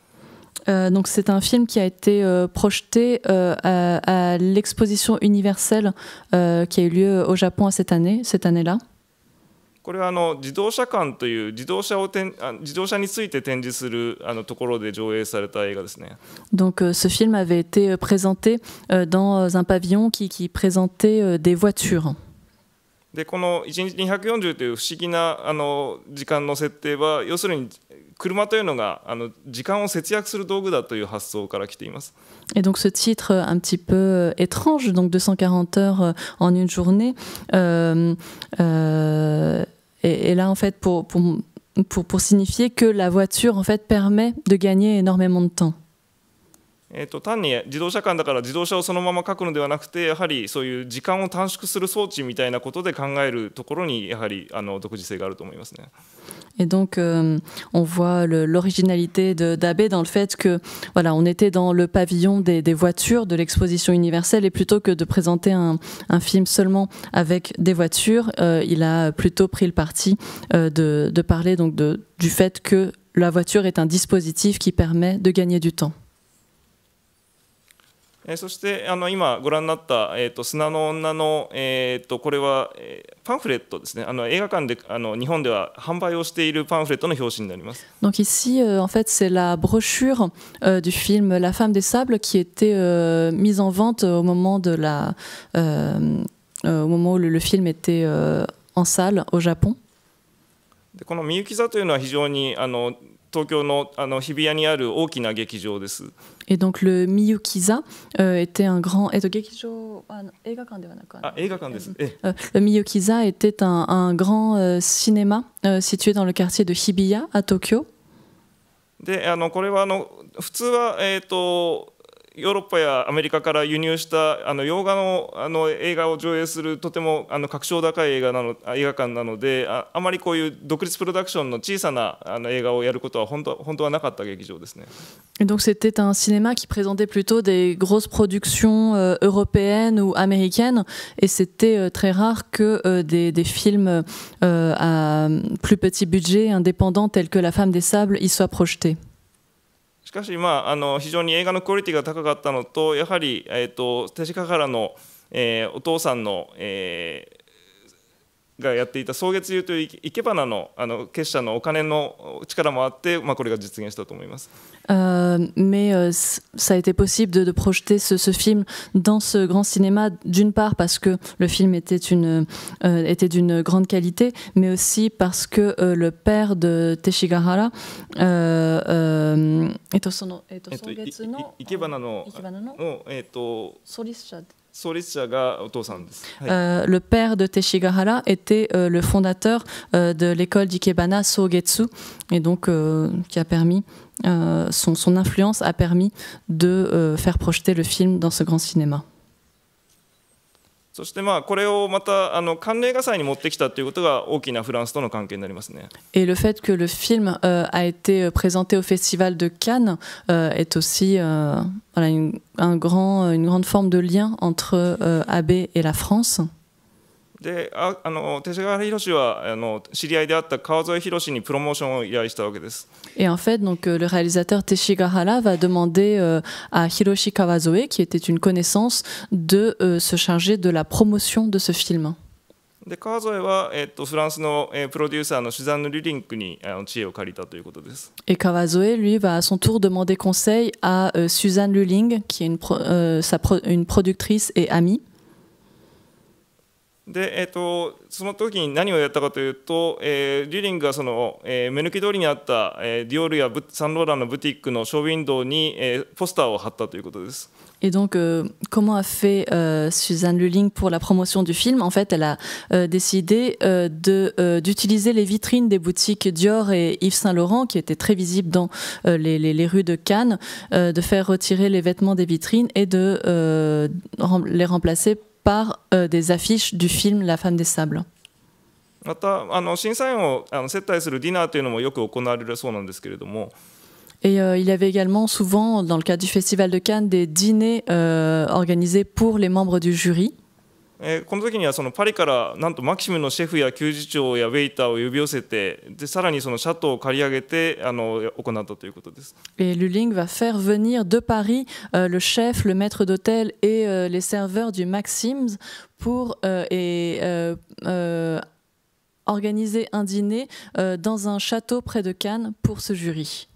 Euh, donc c'est un film qui a été euh, projeté euh, à, à l'exposition universelle qui a eu lieu au Japon à cette année, cette année-là. これはあの自動車館という自動車をてん自動車について展示するあのところで上映された映画ですね。Donc ce film avait été présenté dans un pavillon qui qui présentait des voitures. でこの1日240という不思議なあの時間の設定は要するに車というのがあの時間を節約する道具だという発想から来ています。Et donc ce titre un petit peu euh, étrange, donc 240 heures euh, en une journée, euh, euh, et, et là en fait pour, pour, pour, pour signifier que la voiture en fait permet de gagner énormément de temps. Et donc, euh, on voit l'originalité d'Abbé dans le fait que, voilà, on était dans le pavillon des, voitures de l'exposition universelle et plutôt que de présenter un, film seulement avec des voitures, euh, il a plutôt pris le parti euh, de, de, parler donc de, du fait que la voiture est un dispositif qui permet de gagner du temps. えそしてあの今ご覧になった、えーと、と砂の女の、えーと、とこれは、えー、パンフレットですねあの映画館であの日本では販売をしているパンフレットの表紙になります。Donc ici、euh, en fait c'est la brochure euh, du film La femme des sables qui était euh, mise en vente au moment de la euh, au moment où le, le film était euh, en salle au Japon. でこのみゆき座というのは非常にあの東京のあの日比谷にある大きな劇場です。Et donc le Miyukiza euh, était un grand. Ah, ah euh, eh. euh, le Miyukiza était un, un grand cinéma situé dans le quartier de Hibiya à Tokyo. であのこれはあの普通は、えーとヨーロッパやアメリカから輸入したあの洋画のあの映画を上映するとてもあの確証高い映画なの映画館なのでああまりこういう独立プロダクションの小さなあの映画をやることは本当本当はなかった劇場ですね。Donc c'était un cinéma qui présentait plutôt des grosses productions euh, européennes ou américaines et c'était euh, très rare que euh, des, des films à plus petit budget indépendants tels que La femme des sables y soient projetés. しかし、まあ、あの非常に映画のクオリティが高かったのとやはり、えーと、手近からの、えー、お父さんの、えーがやっていた草月流という生け花のあの結社のお金の力もあって、まあ、これが実現したと思います。Euh, mais euh, ça a été possible de, projeter ce, film dans ce grand cinéma, d'une part parce que le film était, euh, d'une grande qualité, mais aussi parce que le père de Teshigahara, le père de Teshigahara était le fondateur de l'école d'Ikebana Sogetsu, et donc qui a permis euh, son, influence a permis de euh, faire projeter le film dans ce grand cinéma. et le fait que le film euh, a été présenté au festival de Cannes est aussi une, grande forme de lien entre Abbé AB et la France. Et en fait, donc, euh, le réalisateur Teshigahara va demander euh, à Hiroshi Kawazoe, qui était une connaissance, de euh, se charger de la promotion de ce film. Et Kawazoe, lui, va à son tour demander conseil à Suzanne Luling, qui est une, une productrice et amie. Et donc, euh, comment a fait euh, Suzanne Luling pour la promotion du film En fait, elle a euh, décidé d'utiliser les vitrines des boutiques Dior et Yves Saint Laurent, qui étaient très visibles dans les, rues de Cannes, de faire retirer les vêtements des vitrines et de les remplacer par euh, des affiches du film La femme des sables. et euh, il y avait également souvent, dans le cadre du Festival de Cannes, des dîners euh, organisés pour les membres du jury. えー、この時にはそのパリからなんとマキシムのシェフや給仕長やウェイターを呼び寄せてでさらにそのシャトーを借り上げてあの行ったということです。Et Luling va faire venir de Paris euh, le chef, le maître d'hôtel et euh, les serveurs du Maxim's pour euh, et euh, euh, organiser un dîner euh, dans un château près de Cannes pour ce jury.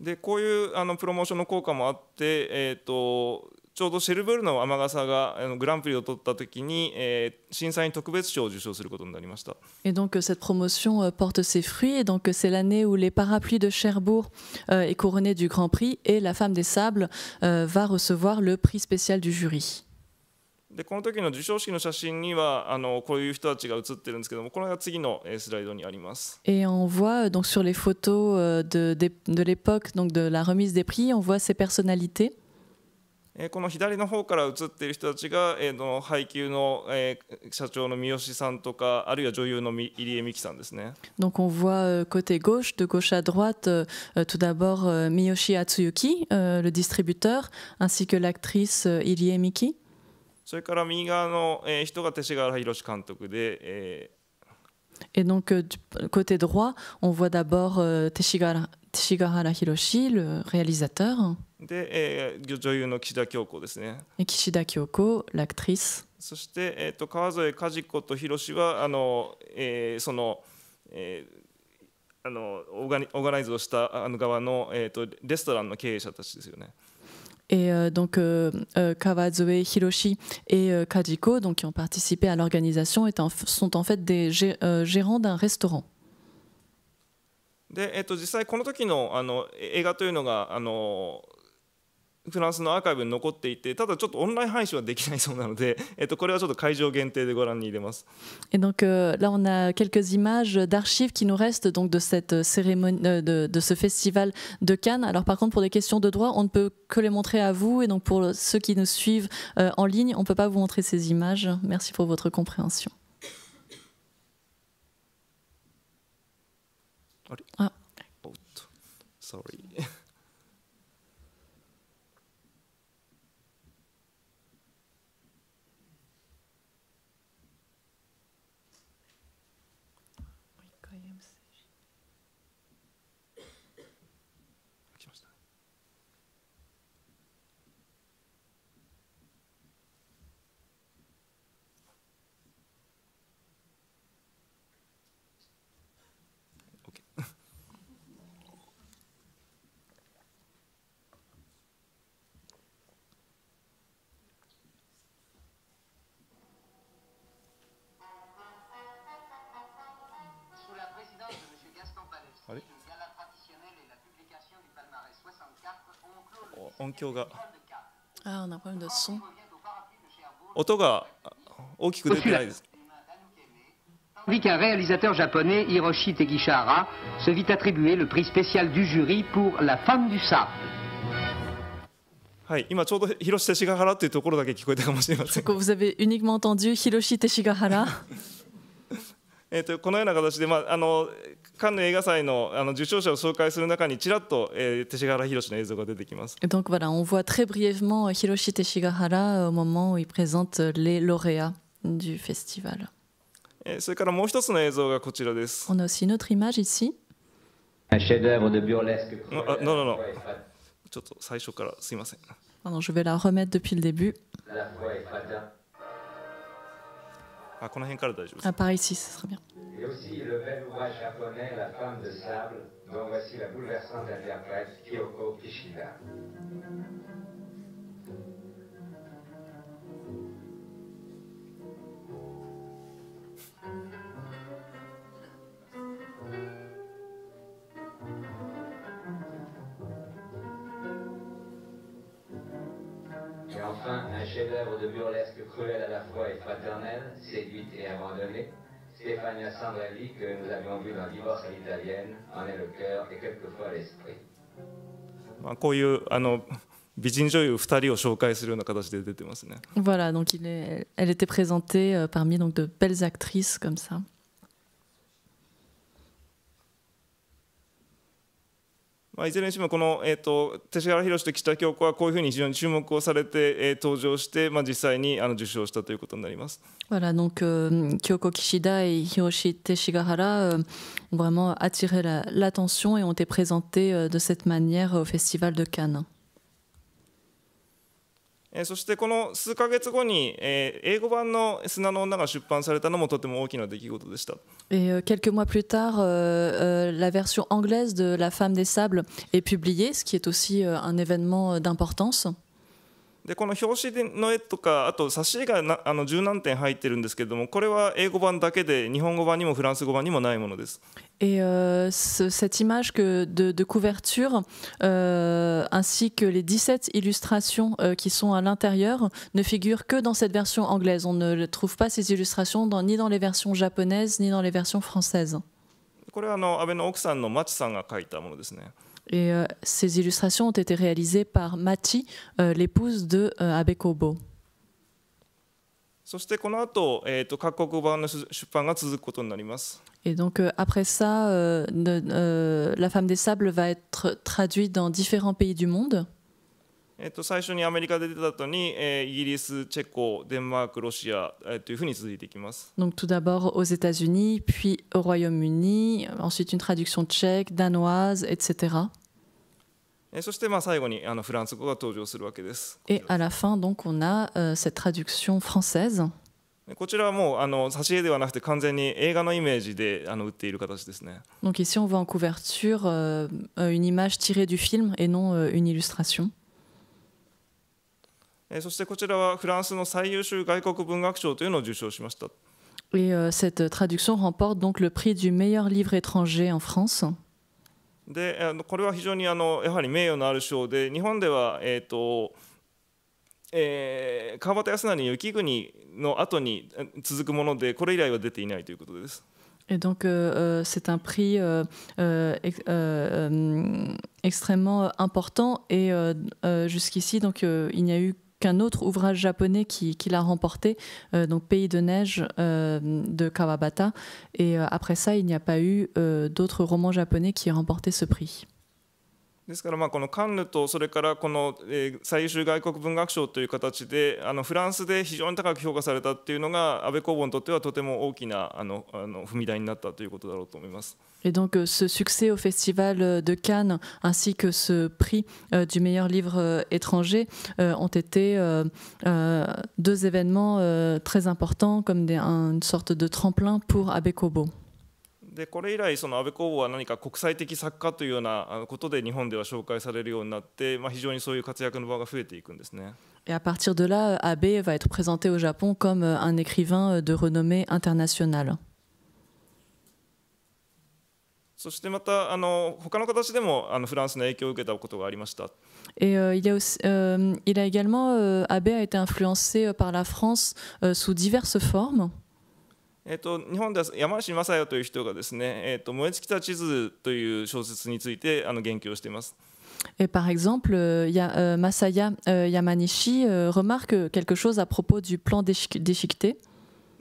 でこういうあのプロモーションの効果もあって、えーと Et donc euh, cette promotion euh, porte ses fruits et donc euh, c'est l'année où les parapluies de Cherbourg est couronnée du Grand Prix et la femme des sables va recevoir le prix spécial du jury. Et on voit donc sur les photos de, l'époque donc de la remise des prix on voit ces personnalités. この左の方から映っている人たちが、えー、の配給の、えー、社長の三好さんとかあるいは女優の入江美樹さんですね。Donc on voit côté gauche, de gauche à droite, tout d'abord Miyoshi Atsuyuki, le distributeur, ainsi que l'actrice Irie Miki. それから右側の、えー、人が勅使河原宏監督で。えー Et donc, du côté droit, on voit d'abord euh, Teshigara, Shigahara Hiroshi, le réalisateur. Eh, et Kishida Kyoko, l'actrice. Euh, euh, euh, et euh, donc Kawazoe, Hiroshi et Kajiko, donc, qui ont participé à l'organisation, sont en fait des gérants d'un restaurant. Et donc euh, là on a quelques images d'archives qui nous restent donc de cette euh, cérémonie euh, de, ce festival de Cannes. Alors par contre pour des questions de droit on ne peut que les montrer à vous et donc pour ceux qui nous suivent en ligne on ne peut pas vous montrer ces images. Merci pour votre compréhension. Ja. on a un de son. qu'un réalisateur japonais, Hiroshi Tegishara, se vit attribuer le prix spécial du jury pour La femme du sable. vous avez uniquement entendu Hiroshi Teshigahara. えーと、とこのような形で、まあ、あのカンヌ映画祭のあの受賞者を紹介する中にちらっと、えー、勅使河原宏の映像が出てきます。Donc voilà, on voit très brièvement Hiroshi Teshigahara au moment où il présente les lauréats du festival. それからもう一つの映像がこちらです。On a aussi une autre image ici. Un chef-d'œuvre de burlesque. Non, non, non. non. ちょっと最初からすいません。Alors, je vais la remettre depuis le début. La foi est fatale. À ah, ah, par ici, ce serait bien. Et aussi le bel ouvrage japonais La femme de sable, dont voici la bouleversante interprète Kyoko Kishida. un chef-d'œuvre de burlesque cruel à la fois et fraternel, séduite et abandonnée, Stefania Sandrali, que nous avions vu dans Divorce à l'italienne, en est le cœur et quelquefois l'esprit. Voilà, donc il est, elle était présentée euh, parmi donc de belles actrices comme ça. voilà donc euh, Kyoko Kishida et Hiroshi Teshigahara ont euh, vraiment attiré l'attention et ont été présentés euh, de cette manière au Festival de Cannes. Et euh, quelques mois plus tard, euh, euh, la version anglaise de La femme des sables est publiée, ce qui est aussi un événement d'importance. でこの表紙の絵とかあと挿絵がなあの十何点入ってるんですけれどもこれは英語版だけで日本語版にもフランス語版にもないものです。Et euh, ce, cette image que de, de couverture, euh, ainsi que les 17 illustrations euh, qui sont à l'intérieur, ne figurent que dans cette version anglaise. On ne trouve pas ces illustrations dans, ni dans les versions japonaises, ni dans les versions françaises. これはあの安倍の奥さんの町さんが書いたものですね。Et euh, ces illustrations ont été réalisées par Mati, euh, l'épouse de euh, Abe Kobo. Et donc après ça, La femme des sables va être traduite dans différents pays du monde tout d'abord aux États-Unis, puis au Royaume-Uni, ensuite une traduction tchèque, danoise, etc. Bah, euh, et à la fin on a euh, cette traduction française. ici on voit en couverture euh, une image tirée du film et non une illustration. そしてこちらはフランスの最優秀外国文学賞というのを受賞しました。Et euh, cette traduction remporte donc le prix du meilleur livre étranger en France. であのこれは非常にあのやはり名誉のある賞で日本では、えーとえー、川端康成の「雪国」の後に続くものでこれ以来は出ていないということです。Et donc, euh, c'est un prix euh, euh, extrêmement important. Et jusqu'ici, donc, il n'y a eu un autre ouvrage japonais qui, l'a remporté, euh, donc Pays de neige euh, de Kawabata. Et euh, après ça, il n'y a pas eu d'autres romans japonais qui aient remporté ce prix. Et donc euh, ce succès au Festival de Cannes ainsi que ce prix euh, du meilleur livre euh, étranger ont été deux événements très importants comme une sorte de tremplin pour Abe Kobo. Et à partir de là, Abe va être présenté au Japon comme euh, un écrivain euh, de renommée internationale. Et euh, il, a également, a été influencé par la France sous diverses formes. えーと、と日本では山梨正代という人がですね、えーと「燃え尽きた地図」という小説についてあの言及をしています。Et par exemple, euh, ya, euh, Masaya euh, Yamanishi remarque quelque chose à propos du plan déchiqueté.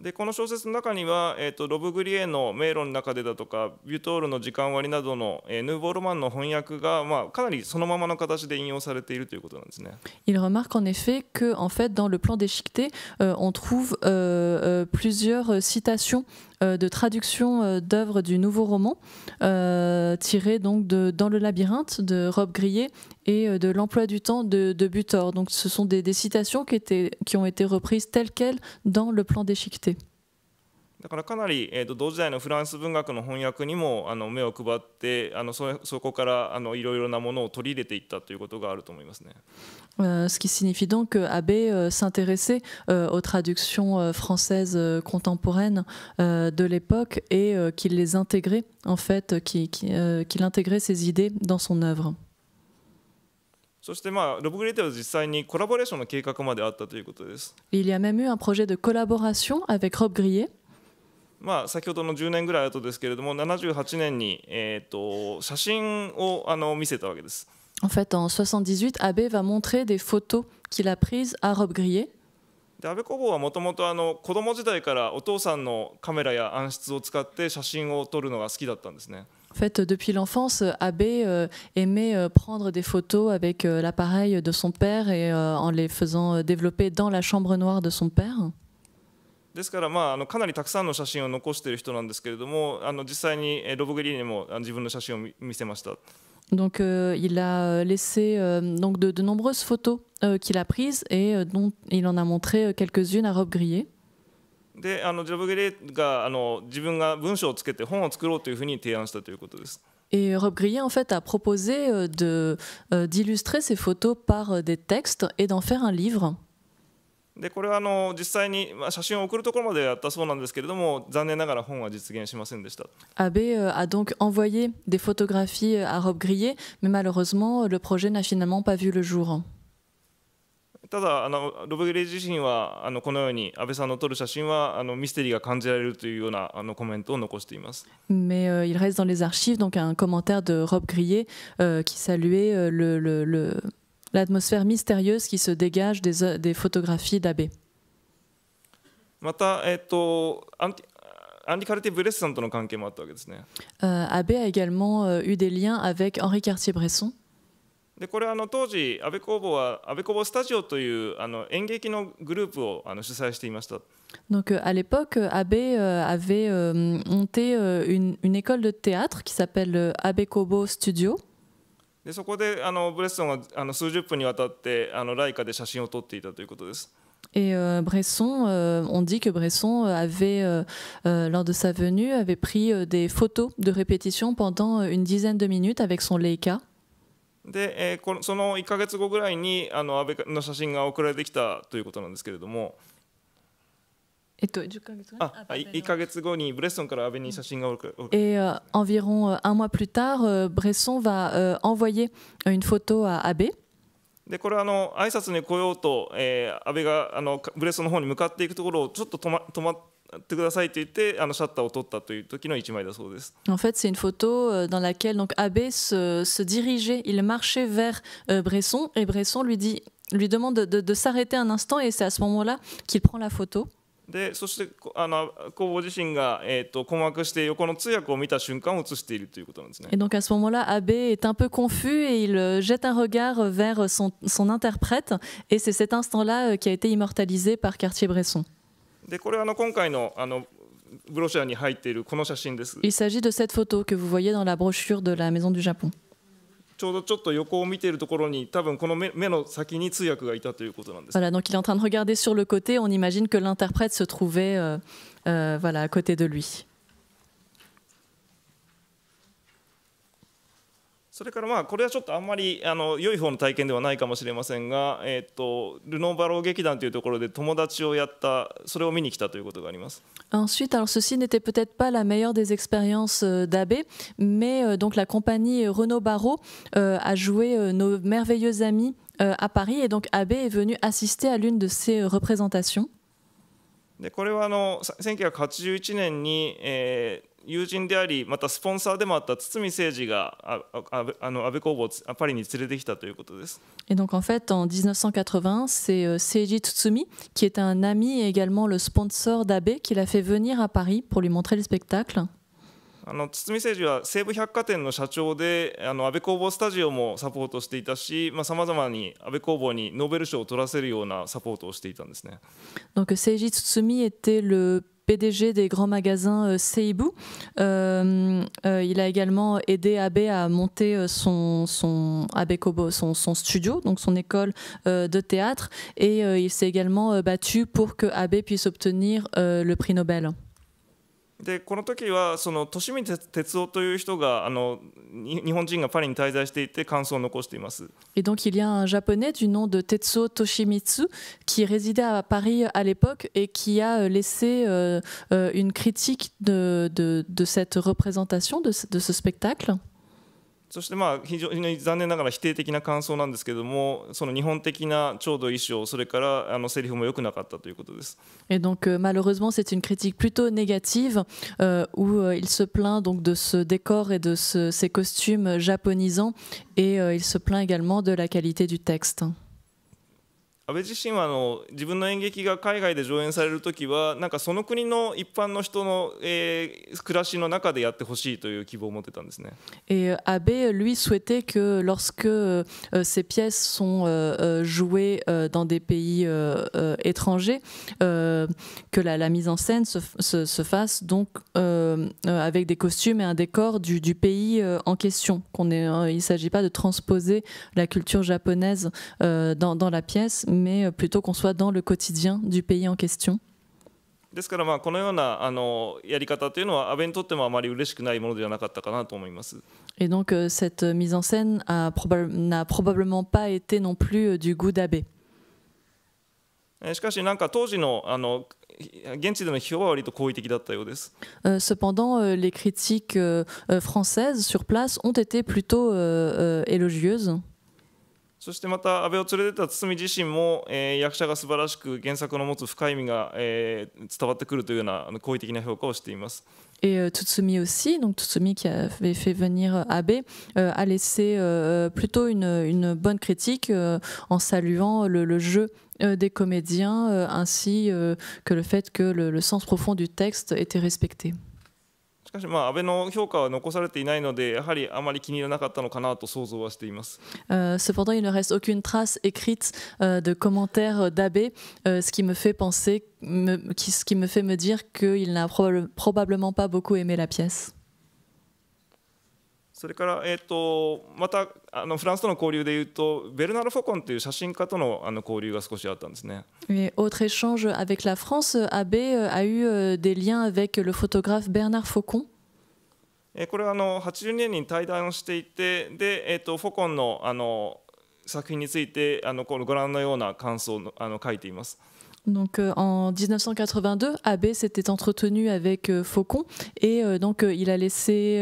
でこの小説の中には、えーと、ロブ・グリエの「迷路の中で」だとかビュトールの「時間割」などの、えー、ヌーボーロマンの翻訳が、まあ、かなりそのままの形で引用されているということなんですね。Il remarque en effet que, en fait, dans le plan déchiqueté, euh, on trouve euh, plusieurs citations Euh, de traduction euh, d'œuvres du nouveau roman, euh, tiré donc de Dans le labyrinthe de Rob Grillet et de L'emploi du temps de, Butor. Donc ce sont des, citations qui, étaient, qui ont été reprises telles quelles dans le plan déchiqueté ce qui signifie donc qu'Abbé euh, s'intéressait euh, aux traductions euh, françaises contemporaines de l'époque et qu'il les intégrait en fait, qu'il intégrait ses idées dans son œuvre. Il y a même eu un projet de collaboration avec Rob Grillet. まあ先ほどの fait, en 78, Abbé va montrer des photos qu'il a prises à Rob grillet En fait, depuis l'enfance, Abbé euh, aimait euh, prendre des photos avec euh, l'appareil de son père et en les faisant développer dans la chambre noire de son père. Donc, euh, il a euh, laissé euh, donc de, nombreuses photos qu'il a prises et dont il en a montré quelques-unes à Rob Grillet. Et Rob Grillet en fait a proposé de d'illustrer ces photos par des textes et d'en faire un livre. Abe euh, a donc envoyé des photographies euh, à Rob Grillet, mais malheureusement le projet n'a finalement pas vu le jour. Mais euh, il reste dans les archives donc un commentaire de Rob Grillet qui saluait le l'atmosphère mystérieuse qui se dégage des, euh, photographies d'Abbé. Eh, Abbé a également euh, eu des liens avec Henri Cartier-Bresson. Donc euh, à l'époque, Abbé avait monté une, une école de théâtre qui s'appelle Abbé Kobo Studio. でそこであのブレッソンはあの数十分にわたってあのライカで写真を撮っていたということです。Et euh, Bresson, euh, on dit que Bresson avait, euh, lors de sa venue, avait pris des photos de répétition pendant une dizaine de minutes avec son Leica. で、えー、このその1か月後ぐらいにあの安倍の写真が送られてきたということなんですけれども。Et euh, environ euh, un mois plus tard, euh, Bresson va envoyer une photo à Abe. En fait, c'est une photo dans laquelle donc Abbé se, dirigeait, il marchait vers Bresson et Bresson lui dit lui demande de s'arrêter un instant et c'est à ce moment-là qu'il prend la photo. Et donc à ce moment-là, Abbé est un peu confus et il euh, jette un regard vers son, interprète et c'est cet instant-là euh, qui a été immortalisé par Cartier-Bresson. Il s'agit de cette photo que vous voyez dans la brochure de la Maison du Japon. Voilà, donc il est en train de regarder sur le côté, on imagine que l'interprète se trouvait euh, euh, voilà, à côté de lui. それからまあこれはちょっとあんまりあの良い方の体験ではないかもしれませんが、えっとルノーバロー劇団というところで友達をやったそれを見に来たということがあります。Ensuite, alors ceci n'était peut-être pas la meilleure des expériences d'Abbé, mais donc la compagnie Renaud Barreau a joué nos merveilleux amis à Paris et donc Abbé est venu assister à l'une de ces représentations. でこれはあの1981年に、えー友人でありまたスポンサーでもあった堤誠治があああの安倍工房をパリに連れてきたということです。Et donc en fait en 1980 c'est Seiji Tsutsumi qui est un ami et également le s p あの堤誠司は西武百貨店の社長であの安倍工房スタジオもサポートしていたしさまざ、まに安倍工房にノーベル賞を取らせるようなサポートをしていたんですね。Donc, PDG des grands magasins euh, Seibu. Euh, euh, il a également aidé Abe à monter son, son, studio, donc son école de théâtre. Et il s'est également battu pour que Abe puisse obtenir le prix Nobel. Et donc il y a un japonais du nom de Tetsuo Toshimitsu qui résidait à Paris à l'époque et qui a euh, laissé euh, euh, une critique de, de, de cette représentation de ce spectacle. Et donc euh, malheureusement c'est une critique plutôt négative euh, où euh, il se plaint donc de ce décor et de ces costumes japonisants et il se plaint également de la qualité du texte. Et Abe lui souhaitait que lorsque euh, ces ses pièces sont euh, euh, jouées dans des pays étrangers, que la, mise en scène se, fasse donc avec des costumes et un décor du, pays en question. Qu'on il ne s'agit pas de transposer la culture japonaise dans, dans la pièce mais euh, plutôt qu'on soit dans le quotidien du pays en question. Et donc euh, cette mise en scène n'a probablement pas été non plus euh, du goût d'Abbé. Cependant, les critiques françaises sur place ont été plutôt élogieuses. そしてまた安倍を連れてった堤自身も、えー、役者が素晴らしく原作の持つ深い意味が、えー、伝わってくるというような好意的な評価をしています。Et euh, Tutsumi aussi, donc Tutsumi qui avait fait venir Abe, euh, a laissé euh, plutôt une, une, bonne critique en saluant le, le jeu des comédiens ainsi que le fait que le, le sens profond du texte était respecté. かし、まあ、安倍の評価は残されていないので、やはりあまり気に入らなかったのかなと想像はしています。Euh, cependant, il ne reste aucune trace écrite euh, de commentaires d'Abbé, euh, ce qui me fait penser, me, qui, ce qui me fait me dire qu'il n'a proba probablement pas beaucoup aimé la pièce. それから、えーと、とまたあのフランスとの交流でいうとベルナール・フォコンという写真家とのあの交流が少しあったんですね。autre échange avec la France, Abbé a eu des liens avec le photographe Bernard Faucon. これはあの82年に対談をしていてで、えー、とフォコンのあの作品についてあのこのご覧のような感想あの書いています。Donc euh, en 1982, Abbé s'était entretenu avec euh, Faucon et euh, donc il a laissé,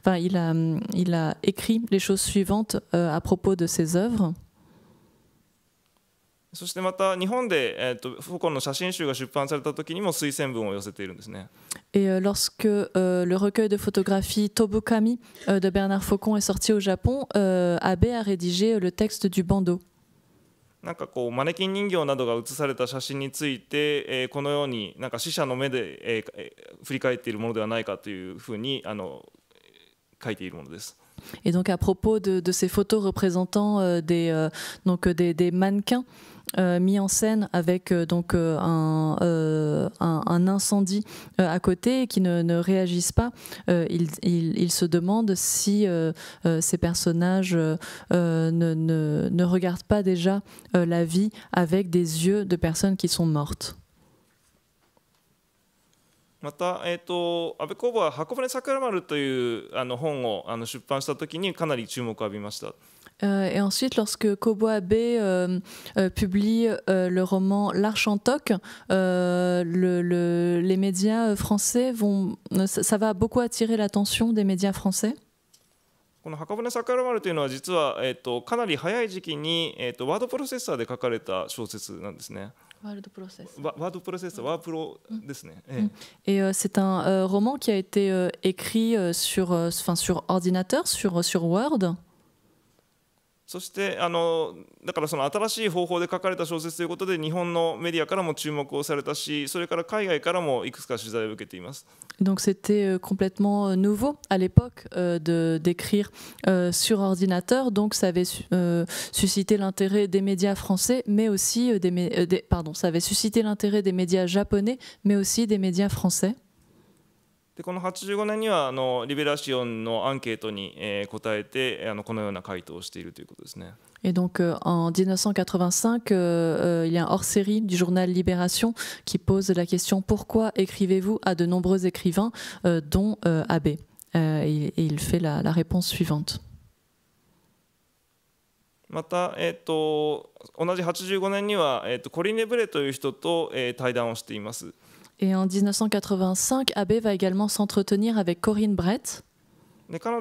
enfin il a, mm, il a écrit les choses suivantes à propos de ses œuvres. Eh, et lorsque le recueil de photographies Tobukami de Bernard Faucon est sorti au Japon, euh, Abe a rédigé le texte du bandeau. なんかこうマネキン人形などが写された写真について、えー、このようになんか死者の目で、えー、振り返っているものではないかというふうにあの書いているものです。Et donc à propos de, ces photos représentant euh, euh, euh, des, mannequins, mis en scène avec un, incendie à côté et qui ne, réagissent pas, il se demandent si ces personnages ne, regardent pas déjà la vie avec des yeux de personnes qui sont mortes. また、えーと、と安倍公房は「箱舟桜丸」というあの本をあの出版した時にかなり注目を浴びました。Euh, et ensuite, lorsque Kobo Abe euh, euh, publie le roman L'Arche en toc, le, le, les médias français vont. Ça, ça va beaucoup attirer l'attention des médias français この箱舟桜丸というのは実は、えーと、とかなり早い時期に、えーと、とワードプロセッサーで書かれた小説なんですね。process. process. Et c'est un euh, roman qui a été euh, écrit euh, sur, enfin sur ordinateur, sur sur Word. Donc c'était euh, complètement euh, nouveau à l'époque euh, de d'écrire sur ordinateur donc ça avait suscité l'intérêt des médias français mais aussi des, des pardon ça avait suscité l'intérêt des médias japonais mais aussi des médias français. でこの85年にはあのリベラシオンのアンケートに、えー、答えてあのこのような回答をしているということですね。Et donc euh, en 1985, euh, il y a un hors-série du journal Libération qui pose la question pourquoi écrivez-vous à de nombreux écrivains, euh, dont Abbé. Et, et, il fait la, la réponse suivante. また、えーと、と同じ85年には、えーと、とコリネ・ブレという人と、えー、対談をしています。Et en 1985, Abe va également s'entretenir avec Corinne Brett. Corinne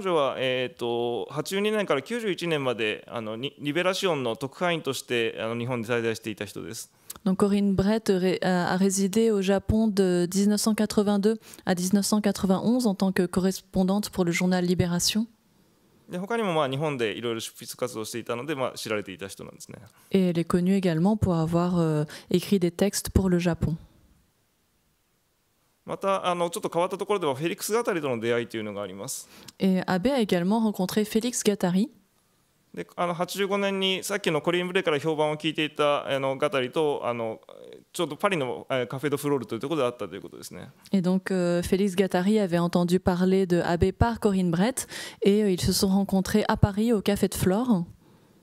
Brett a résidé au Japon de 1982 à 1991 en tant que correspondante pour le journal Libération. Et elle est connue également pour avoir euh, écrit des textes pour le Japon. Et Abbé a également rencontré Félix Gattari. Et donc euh, Félix Gattari avait entendu parler de Abbé par Corinne Brett et ils se sont rencontrés à Paris au Café de Flore.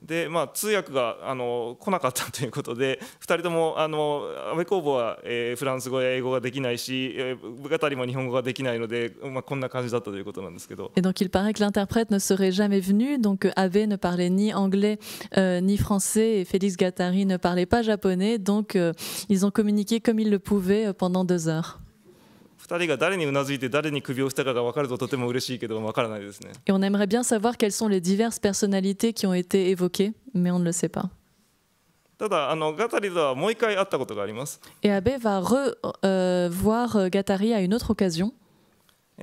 でまあ、通訳があの来なかったということで2人ともあの安倍公房は、えー、フランス語や英語ができないし、えー、部語りも日本語ができないので、まあ、こんな感じだったということなんですけど。Et donc il paraît que l'interprète ne serait jamais venu, donc Abe ne parlait ni anglais euh, ni français et Félix Gattari ne parlait pas japonais, donc euh, ils ont communiqué comme ils le pouvaient pendant deux heures. 人が誰にうなずいて誰に首をしたかが分かるととても嬉しいけど分からないですね。ただ、あの、ガタリとはもう一回会ったことがあります。え、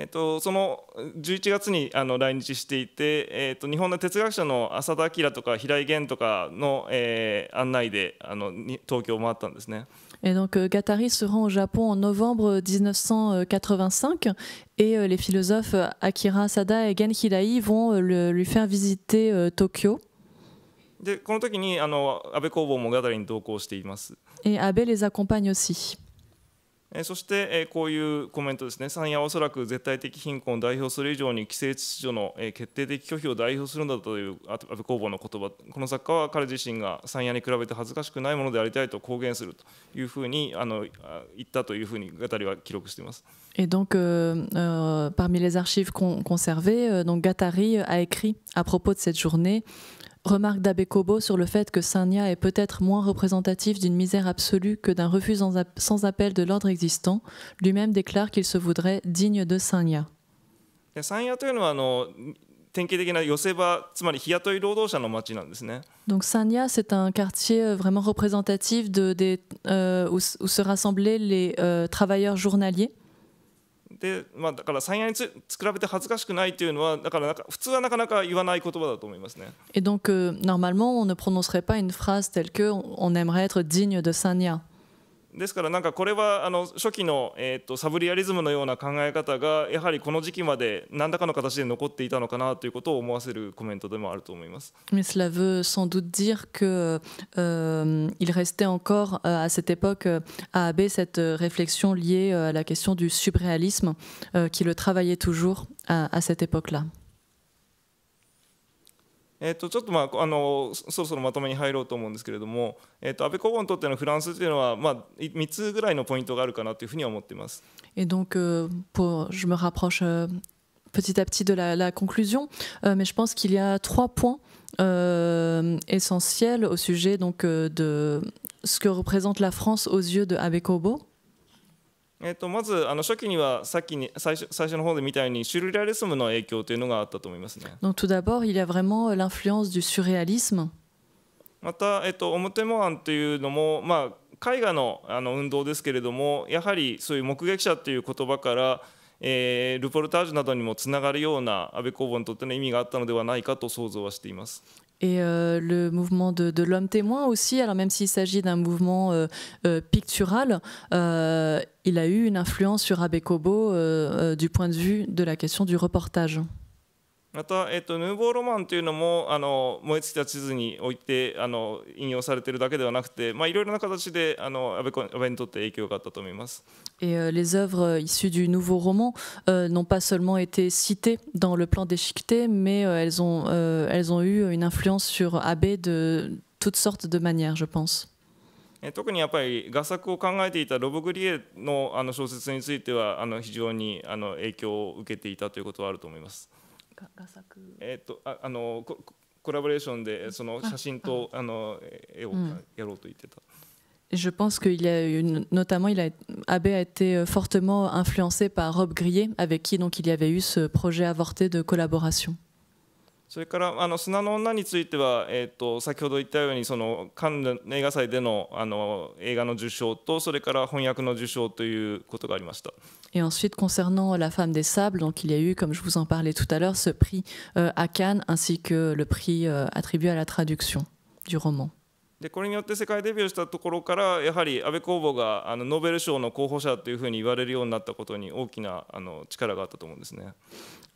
っと、その11月にあの来日していて、えっと、日本の哲学者の浅田明とか平井玄とかの、えー、案内であのに東京を回ったんですね。Et donc Gattari euh, se rend au Japon en novembre 1985 euh, et euh, les philosophes Akira Sada et Gen Hirai vont lui faire visiter Tokyo. Et Abe les accompagne aussi. そしてこういうコメントですね、山谷、はおそらく絶対的貧困を代表する以上に規制秩序の決定的拒否を代表するんだという安倍公房の言葉、この作家は彼自身が山谷に比べて恥ずかしくないものでありたいと公言するというふうにあの言ったというふうに語りは記録しています。Et donc, euh, euh, parmi les archives con conservées, euh, donc Gattari a écrit à propos de cette journée Remarque d'Abbé Kobo sur le fait que saint est peut-être moins représentatif d'une misère absolue que d'un refus sans appel de l'ordre existant, lui-même déclare qu'il se voudrait digne de saint donc Sanya, c'est un quartier euh, vraiment représentatif euh, où, se rassemblaient les euh, travailleurs journaliers. で、まあ、だから災害につ比べて恥ずかしくないというのはだからなか普通はなかなか言わない言葉だと思いますね。Et donc, euh, normalement, on ne prononcerait pas une phrase telle que on aimerait être digne de Sanya. cela veut sans doute dire que il restait encore à cette époque à AB cette réflexion liée euh, à la question du subréalisme euh, qui le travaillait toujours euh, à cette époque-là. Et donc, euh, pour, je me rapproche euh, petit à petit de la, conclusion, euh, mais je pense qu'il y a trois points essentiels au sujet donc, de ce que représente la France aux yeux de Abe Kobo. えー、とまずあの初期にはさっきに最初最初の方でみたいにシュルレアリスムの影響というのがあったと思いますね。Donc tout d'abord, il y a vraiment l'influence du surréalisme. また、えー、と表モアンというのも、まあ、絵画のあの運動ですけれどもやはりそういう目撃者という言葉からえー、ルポルタージュなどにもつながるような安倍公房にとっての意味があったのではないかと想像はしています。et euh, le mouvement de, l'homme témoin aussi. Alors même s'il s'agit d'un mouvement euh, euh, pictural, il a eu une influence sur Kobo du point de vue de la question du reportage. また、えっと、ヌーボーロマンというのもあの燃え尽きた地図においてあの引用されているだけではなくて、まあ、いろいろな形であの安倍安倍にとって影響があったと思います。Et euh, les œuvres issues du nouveau roman euh, n'ont pas seulement été citées dans le plan déchiqueté, mais euh, elles, ont, euh, elles ont eu une influence sur Abbé de toutes sortes de manières, je pense. 特にやっぱり画作を考えていたロブ・グリエのあの小説についてはあの非常にあの影響を受けていたということはあると思います。画作えっとああのココラボレーションでその写真とあの絵をやろうと言ってた。Je pense qu'il a eu, notamment, il a, Abbé a été fortement influencé par Rob Grillet, avec qui donc il y avait eu ce projet avorté de collaboration. それからあの砂の女については、えー、と先ほど言ったようにそのカン映画祭でのあの映画の受賞とそれから翻訳の受賞ということがありました。Et ensuite, concernant la femme des sables, donc il y a eu, comme je vous en parlais tout à l'heure, ce prix euh, à Cannes ainsi que le prix euh, attribué à la traduction du roman. Et ce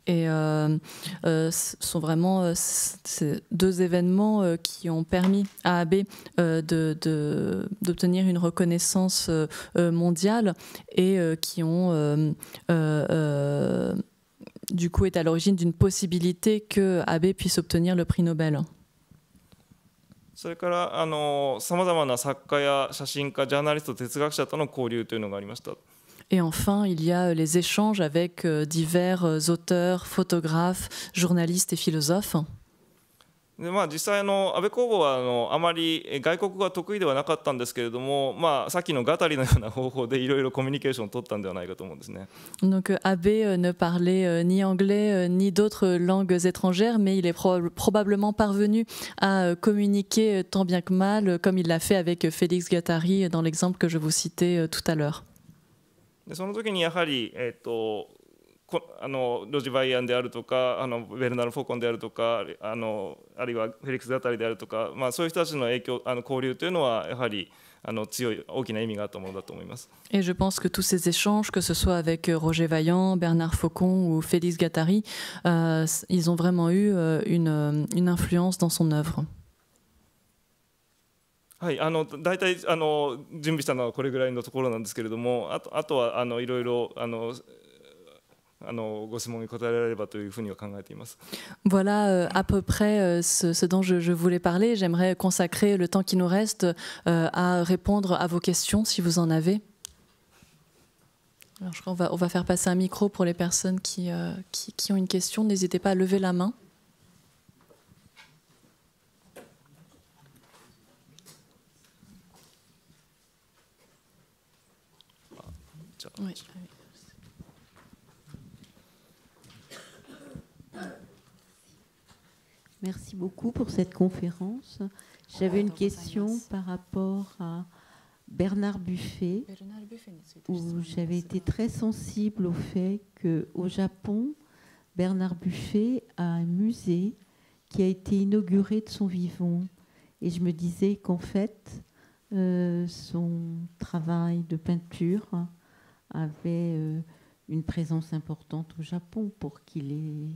euh, euh, sont vraiment euh, ces deux événements qui ont permis à Abe d'obtenir de, une reconnaissance mondiale et qui ont du coup est à l'origine d'une possibilité que Abe puisse obtenir le prix Nobel. それからさまざまな作家や写真家ジャーナリスト哲学者との交流というのがありました。Et enfin, il y a les échanges avec divers auteurs, photographes, journalistes et philosophes. でまあ、実際の安倍公房はあのあまり外国語は得意ではなかったんですけれども、まあ、さっきの語りのような方法でいろいろコミュニケーションを取ったんではないかと思うんですね。Donc Abe ne parlait ni anglais ni d'autres langues étrangères, mais il est pro probablement parvenu à communiquer tant bien que mal, comme il l'a fait avec Félix Gattari dans l'exemple que je vous citais tout à l'heure. その時にやはり、えーとこあのロジ・バイアンであるとかあのベルナル・フォコンであるとかあのあるいはフェリックス・ガタリであるとか、まあ、そういう人たちの影響あの交流というのはやはりあの強い大きな意味があったものだと思います。Et je pense que tous ces échanges, que ce soit avec Roger Vaillant, Bernard Faucon ou Félix Gattari, euh, ils ont vraiment eu une, une influence dans son œuvre. はい、あの大体あの準備したのはこれぐらいのところなんですけれどもあとあとはあのいろいろあの Voilà euh, à peu près euh, ce, dont je, voulais parler. J'aimerais consacrer le temps qui nous reste euh, à répondre à vos questions si vous en avez. je crois on va, on va, faire passer un micro pour les personnes qui, qui, qui ont une question. N'hésitez pas à lever la main. Ah, oui. Merci beaucoup pour cette conférence. J'avais une question par rapport à Bernard Buffet, où j'avais été très sensible au fait qu'au Japon, Bernard Buffet a un musée qui a été inauguré de son vivant. Et je me disais qu'en fait, euh, son travail de peinture avait euh, une présence importante au Japon pour qu'il ait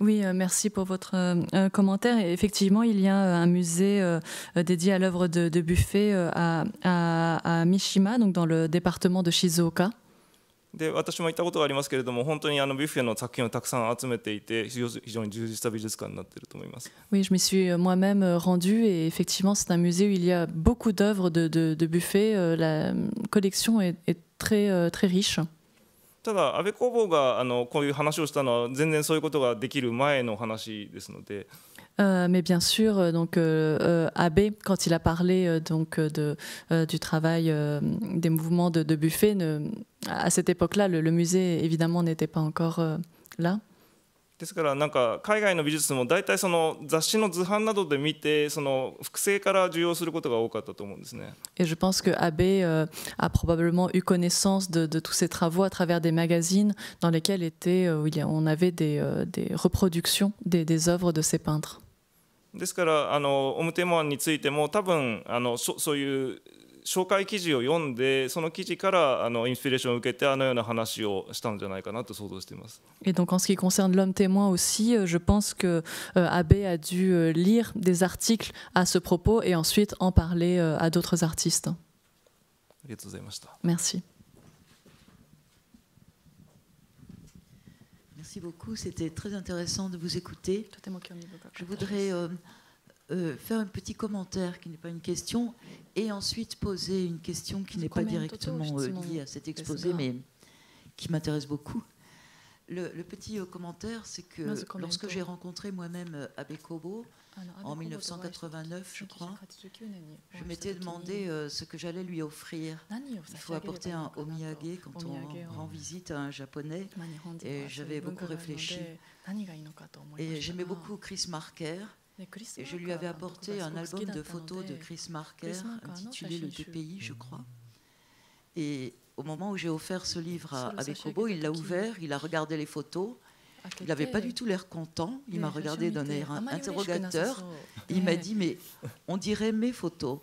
Oui, euh, merci pour votre euh, euh, commentaire. effectivement, il y a un musée dédié à l'œuvre de, Buffet à, Mishima, donc dans le département de Shizuoka. で私も行ったことがありますけれども本当にあのビュッフェの作品をたくさん集めていて非常に充実した美術館になっていると思います。Oui, je m'y suis moi-même rendue et effectivement c'est un musée où il y a beaucoup d'œuvres de, de, de Buffet. La collection est, est très, très riche. ただ安倍工房があのこういう話をしたのは全然そういうことができる前の話ですので。Euh, mais bien sûr, euh, donc euh, Abbé, quand il a parlé donc de, du travail des mouvements de, Buffet, ne, à cette époque-là, le, musée évidemment n'était pas encore là. Et je pense que Abbé a probablement eu connaissance de, tous ces travaux à travers des magazines dans lesquels on avait des, reproductions des, des œuvres de ces peintres. ですからあのオムテマンについても多分あのそういう紹介記事を読んでその記事からあのインスピレーションを受けてあのような話をしたんじゃないかなと想像しています。Et donc en ce qui concerne l'homme témoin aussi, je pense que euh, Abbé a dû lire des articles à ce propos et ensuite en parler euh, à d'autres artistes. ありがとうございました。Merci. beaucoup, c'était très intéressant de vous écouter. Je voudrais euh, euh, faire un petit commentaire qui n'est pas une question et ensuite poser une question qui n'est pas directement euh, liée à cet exposé mais qui m'intéresse beaucoup. Le, le petit commentaire, c'est que lorsque j'ai rencontré moi-même Abe Kobo, ah ah, en 1989, je crois, je m'étais demandé euh, ce que j'allais lui offrir. Oh, il faut apporter un omiyage quand on rend visite à un japonais. Et j'avais beaucoup réfléchi. Et j'aimais beaucoup Chris Marker. Et je lui avais apporté un album de photos de Chris Marker intitulé Le Deux Pays, je mm. crois. Et au moment où j'ai offert ce livre à, à il l'a ouvert, il a regardé les photos. Il n'avait pas du tout l'air content. Il m'a regardé d'un air ah, interrogateur. Il m'a dit Mais on dirait mes photos.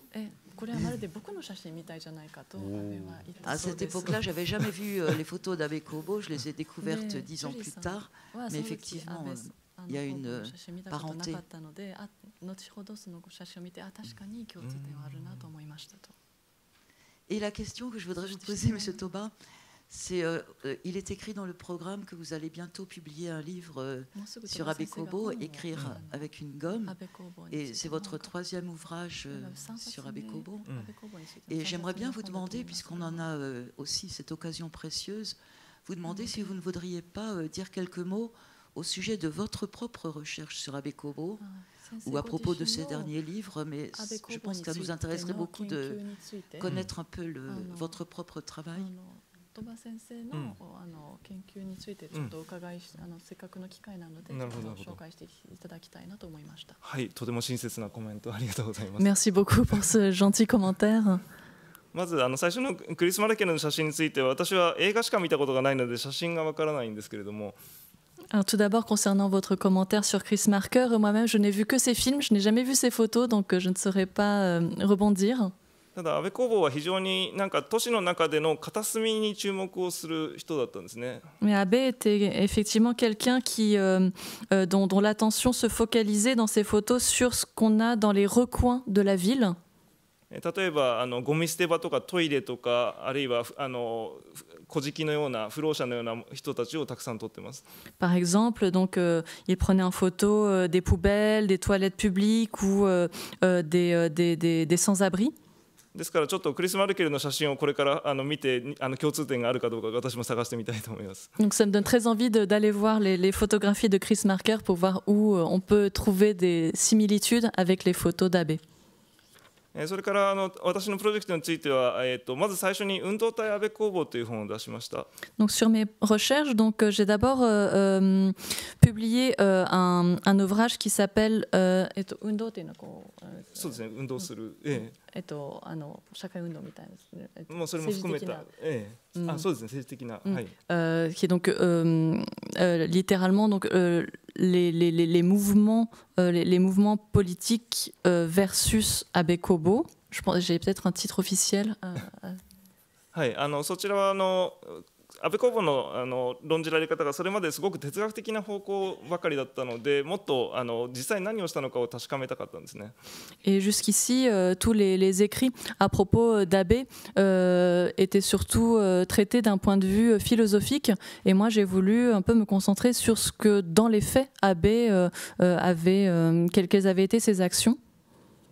À cette époque-là, n'avais jamais vu euh, les photos d'Abe Kobo. Je les ai découvertes dix ans plus tard. Mais effectivement, euh, il y a une euh, parenté. Ah, ah, mm. Et la question que je voudrais vous poser, M. Toba, euh, euh, il est écrit dans le programme que vous allez bientôt publier un livre euh, sur sur Kobo écrire avec une gomme. Et c'est votre troisième ouvrage sur sur Kobo Et j'aimerais bien vous demander, puisqu'on en a aussi cette occasion précieuse, vous demander si vous ne voudriez pas dire quelques mots au sujet de votre propre recherche sur Kobo ah, ou à propos de ces derniers livres, mais je pense que ça vous intéresserait beaucoup de hein. connaître un peu ah, votre propre travail. Ah, 鳥羽先生のうん、あの研究についてちょっとお伺いし、うん、あのせっかくの機会なのでな紹介していただきたいなと思いましたはいとても親切なコメントありがとうございます Merci beaucoup pour ce gentil commentaire まずあの最初のクリス・マルケルの写真については私は映画しか見たことがないので写真がわからないんですけれども Alors tout d'abord, concernant votre commentaire sur Chris Marker, moi-même, je n'ai vu que ses films, je n'ai jamais vu ses photos, donc je ne saurais pas euh, rebondir. Mais Abe était effectivement quelqu'un qui euh, euh, dont, l'attention se focalisait dans ses photos sur ce qu'on a dans les recoins de la ville. Par exemple, donc euh, il prenait en photo des poubelles, des toilettes publiques ou des, des, des, des sans-abri. ですからちょっとクリス・マルケルの写真をこれからあの見てあの共通点があるかどうか私も探してみたいと思います。Donc ça me donne très envie d'aller voir les, les photographies de Chris Marker pour voir où on peut trouver des similitudes avec les photos d'Abbé. それからあの私のプロジェクトについては、えー、とまず最初に運動体安倍工房という本を出しました。Donc sur mes recherches, donc j'ai d'abord euh, publié euh, un, un ouvrage qui s'appelle euh, 運動っていうのはこう。そうですね、運動する。ええ。えっと、あの社会運動みたいな、えっと、もうそれも含めた、ええ、うん、あそうですね政治的な、うん、はい。Euh, qui est donc euh, euh, littéralement donc euh, les, les, les, les mouvements euh, les, les mouvements politiques euh, versus Abekobo. Je pense j'ai peut-être un titre officiel. Euh, euh. はいあのそちらはあの et jusqu'ici, euh, tous les, écrits à propos euh, d'Abbé euh, étaient surtout traités d'un point de vue philosophique. Et moi, j'ai voulu un peu me concentrer sur ce que, dans les faits, Abbé avait, quelles avaient été ses actions.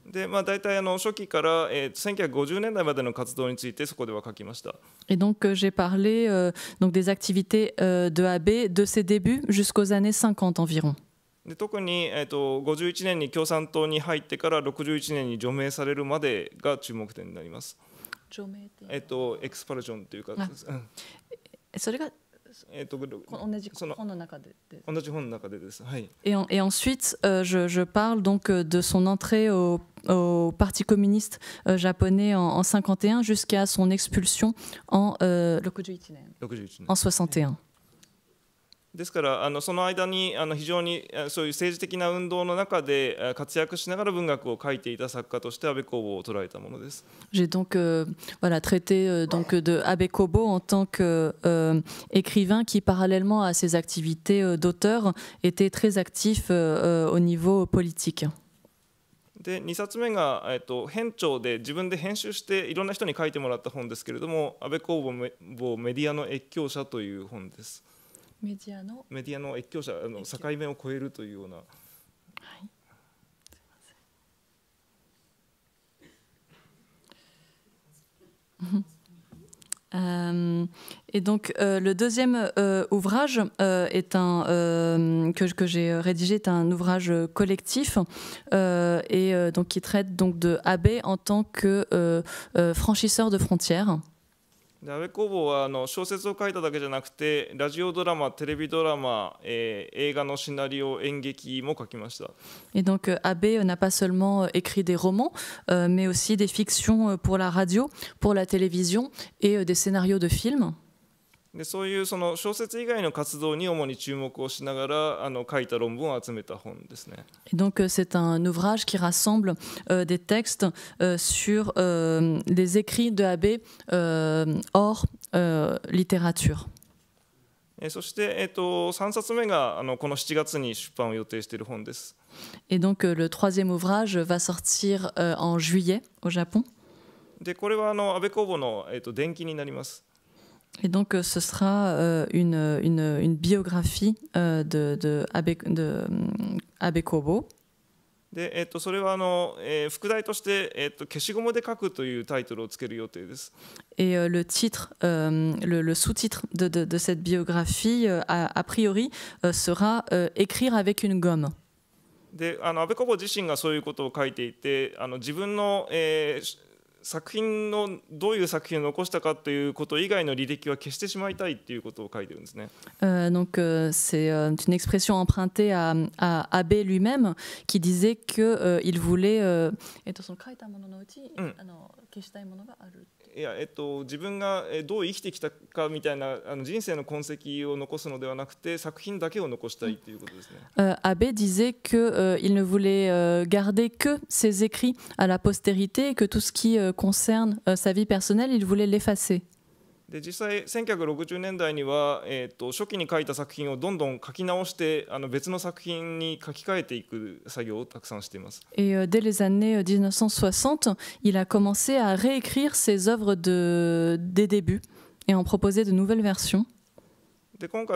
でまあ、大体あの初期から、えー、1950年代までの活動についてそこでは書きました。で特に、えーと、と51年に共産党に入ってから61年に除名されるまでが注目点になります。除名えっ、ー、とエクスパルジョンというか。それが et ensuite euh, je, parle euh, de son entrée au, parti communiste euh, japonais en, 1951 jusqu'à son expulsion en 1961. 61ですからあのその間にあの非常にそういう政治的な運動の中で活躍しながら文学を書いていた作家として安倍公房を捉えたものです。J'ai donc euh, voilà traité euh, donc de Abbé Kobo en tant que euh, écrivain qui parallèlement à ses activités euh, d'auteur était très actif euh, au niveau politique. で2冊目が、えっと、編長で自分で編集していろんな人に書いてもらった本ですけれども安倍公房メディアの越境者という本です。メディアのメディアの越境者あの境目を超えるというような。はい。Euh, et donc euh, le deuxième euh, ouvrage euh, est un, que, que j'ai rédigé est un ouvrage collectif et donc qui traite donc de Abbé en tant que franchisseur de frontières. で安倍工房はあの小説を書いただけじゃなくてラジオドラマテレビドラマ、えー、映画のシナリオ演劇も書きました。Et donc Abbé n'a pas seulement écrit des romans, euh, mais aussi des fictions pour la radio, pour la télévision et des scénarios de films. でそういうその小説以外の活動に主に注目をしながらあの書いた論文を集めた本ですね。Donc c'est un ouvrage qui rassemble euh, des textes euh, sur euh, les écrits de Abbé euh, hors euh, littérature. そして、えっと、3冊目があのこの7月に出版を予定している本です。Et donc le troisième ouvrage va sortir euh, en juillet au Japon. でこれはあの安倍公房の、えっと、伝記になります。Et donc, euh, ce sera euh, une, une, une, biographie euh, de, de, Abe, de Abe Kobo. でえっと、それはあの、えー、副題として、えっと、消しゴムで書くというタイトルをつける予定です。Et euh, le titre, euh, le, le sous-titre de, de, de cette biographie, a, a priori, sera Écrire avec une gomme. であの安倍コボ自身がそういうことを書いていてあの自分の、えー作品のどういう作品を残したかということ以外の履歴は消してしまいたいということを書いてるんですね。Euh, donc, c'est une expression empruntée à, à Abbé l u i m ê m えっと、その書いたもののうち、うあの消したいものがある。いや、えっと、自分がどう生きてきたかみたいなあの人生の痕跡を残すのではなくて作品だけを残したいということですね。Euh, Abbé disait que euh, il ne voulait euh, garder que ses écrits à la postérité et que tout ce qui euh, concerne euh, sa vie personnelle, il voulait l'effacer. で実際1960年代には、えーと、と初期に書いた作品をどんどん書き直してあの別の作品に書き換えていく作業をたくさんしています。Et euh, dès les années 1960, il a commencé à réécrire ses œuvres de, des débuts et en proposer de nouvelles versions. Et donc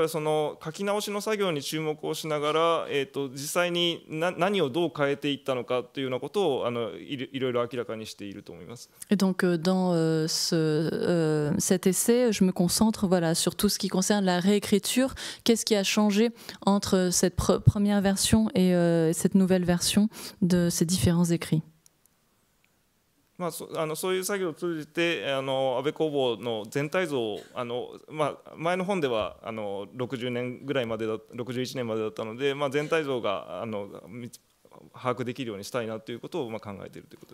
euh, dans euh, ce, euh, cet essai, je me concentre voilà sur tout ce qui concerne la réécriture. Qu'est-ce qui a changé entre cette première version et cette nouvelle version de ces différents écrits? まあ、そあのそういう作業を通じてあの安倍工房の全体像をあの、まあ、前の本ではあの60年ぐらいまでだ61年までだったので、まあ、全体像があの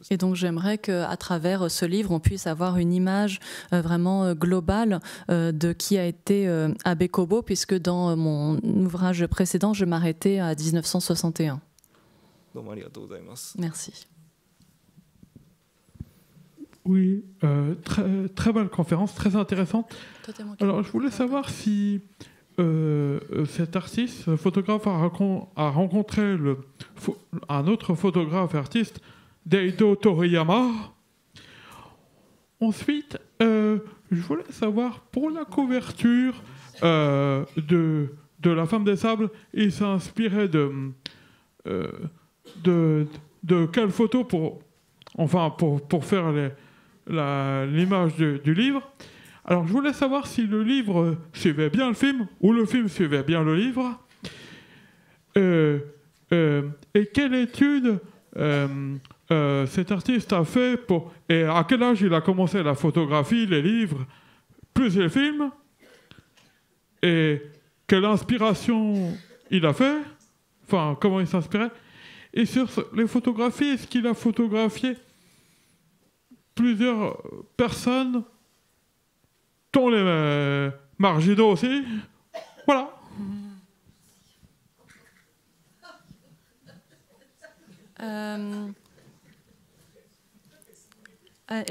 Et donc j'aimerais qu'à travers ce livre, on puisse avoir une image euh, vraiment euh, globale euh, de qui a été Abe Kobo, puisque dans mon ouvrage précédent, je m'arrêtais à 1961. Merci. Oui, euh, très, très, belle conférence, très intéressante. Alors, je voulais savoir si euh, euh, cet artiste, photographe, a, rencontré le, un autre photographe artiste, Daido Toriyama. Ensuite, je voulais savoir pour la couverture de, de La femme des sables, il s'inspirait inspiré de, de, quelle photo pour, enfin, pour faire les l'image du livre. Alors, je voulais savoir si le livre suivait bien le film ou le film suivait bien le livre. Euh, euh, et quelle étude euh, cet artiste a fait pour. Et à quel âge il a commencé la photographie, les livres, plus les films Et quelle inspiration il a fait Enfin, comment il s'inspirait Et sur les photographies, est-ce qu'il a photographié plusieurs personnes, dont les euh, aussi. Voilà. Euh, euh,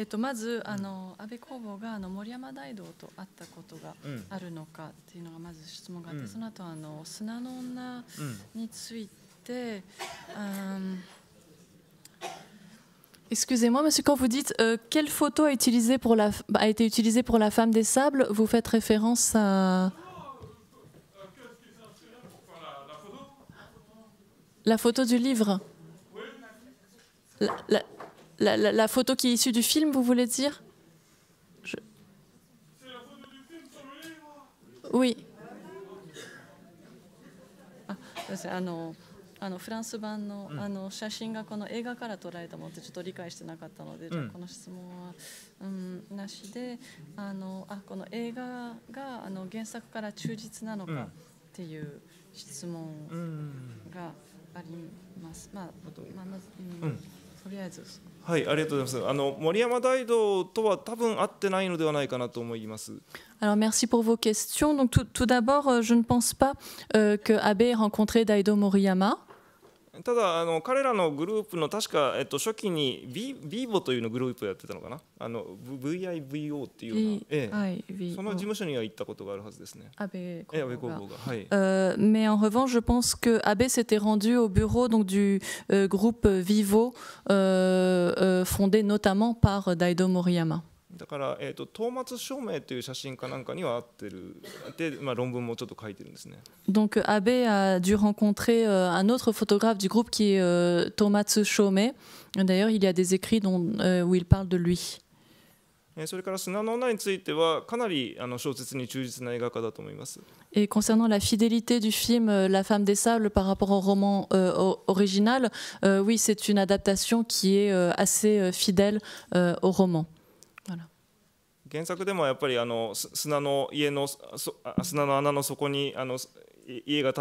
Excusez-moi, monsieur, quand vous dites euh, quelle photo a, utilisé pour la, a été utilisée pour la femme des sables, vous faites référence à. La photo du livre la, photo qui est issue du film, vous voulez dire Oui. ah, ah non. あのフランス版の,、あの写真がこの映画から捉えたものってちょっと理解してなかったので、じゃこの質問は、うん、なしであのあこの映画があの原作から忠実なのかっていう質問があります。まあ、まあ、まうんとりあえずはいありがとうございますあの森山大道とは多分合ってないのではないかなと思います Alors merci pour vos questions. Donc tout, tout d'abord, je ne pense pas euh, que Abe ait rencontré Daido Moriyama. ただあの彼らのグループの確か、えっと、初期にビーボというのグループやってたのかなあの VIVO っていうような、ええ、その事務所には行ったことがあるはずですね。安倍工房が。はい euh, mais en revanche, je pense que Abbé s'était rendu au bureau donc, du euh, groupe Vivo euh, euh, fondé notamment par Daido Moriyama. Donc Abe a dû rencontrer euh, un autre photographe du groupe qui est euh, Thomas D'ailleurs, il y a des écrits euh, où il parle de lui. Et concernant la fidélité du film La femme des sables par rapport au roman original, oui, c'est une adaptation qui est assez fidèle au roman. 原作でもやっぱりあの砂の家の砂の穴の底にあの Donc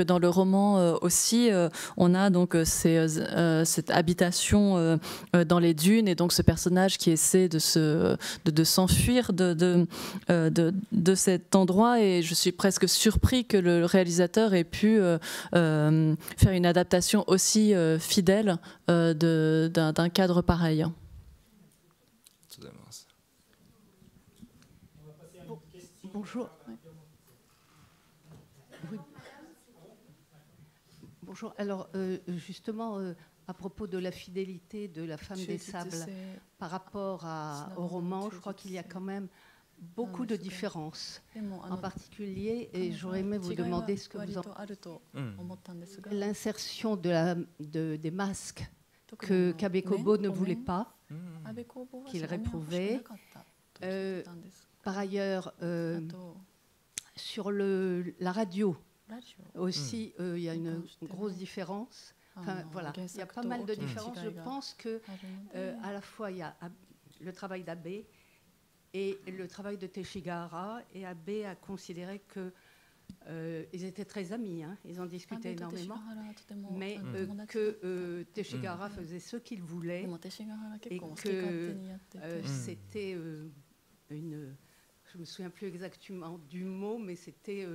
dans le roman euh, aussi, euh, on a donc euh, ces, cette habitation dans les dunes et donc ce personnage qui essaie de se de, s'enfuir de de, de de, cet endroit et je suis presque surpris que le réalisateur ait pu faire une adaptation aussi fidèle d'un cadre pareil. Alors, euh, justement, euh, à propos de la fidélité de la femme des sables par rapport au roman, je crois qu'il y a quand même ah, beaucoup de différences. En ah, particulier, ah, et j'aurais aimé vous demander ce que vous en pensez hmm. L'insertion de des masques que Kabekobo ne voulait pas, hmm. qu'il réprouvait. Euh, par ailleurs, sur le, la radio, aussi, hmm. euh, il y a une grosse différence. Ah voilà, il y a pas mal de différences. Je pense que euh, à la fois il y a le travail d'Abbé et le travail de Teshigahara. Et Abbé a considéré que euh, ils étaient très amis, hein. ils en discutaient énormément, mais que euh, hmm. Teshigahara hmm. faisait ce qu'il voulait et que c'était une, je me souviens plus exactement du mot, mais c'était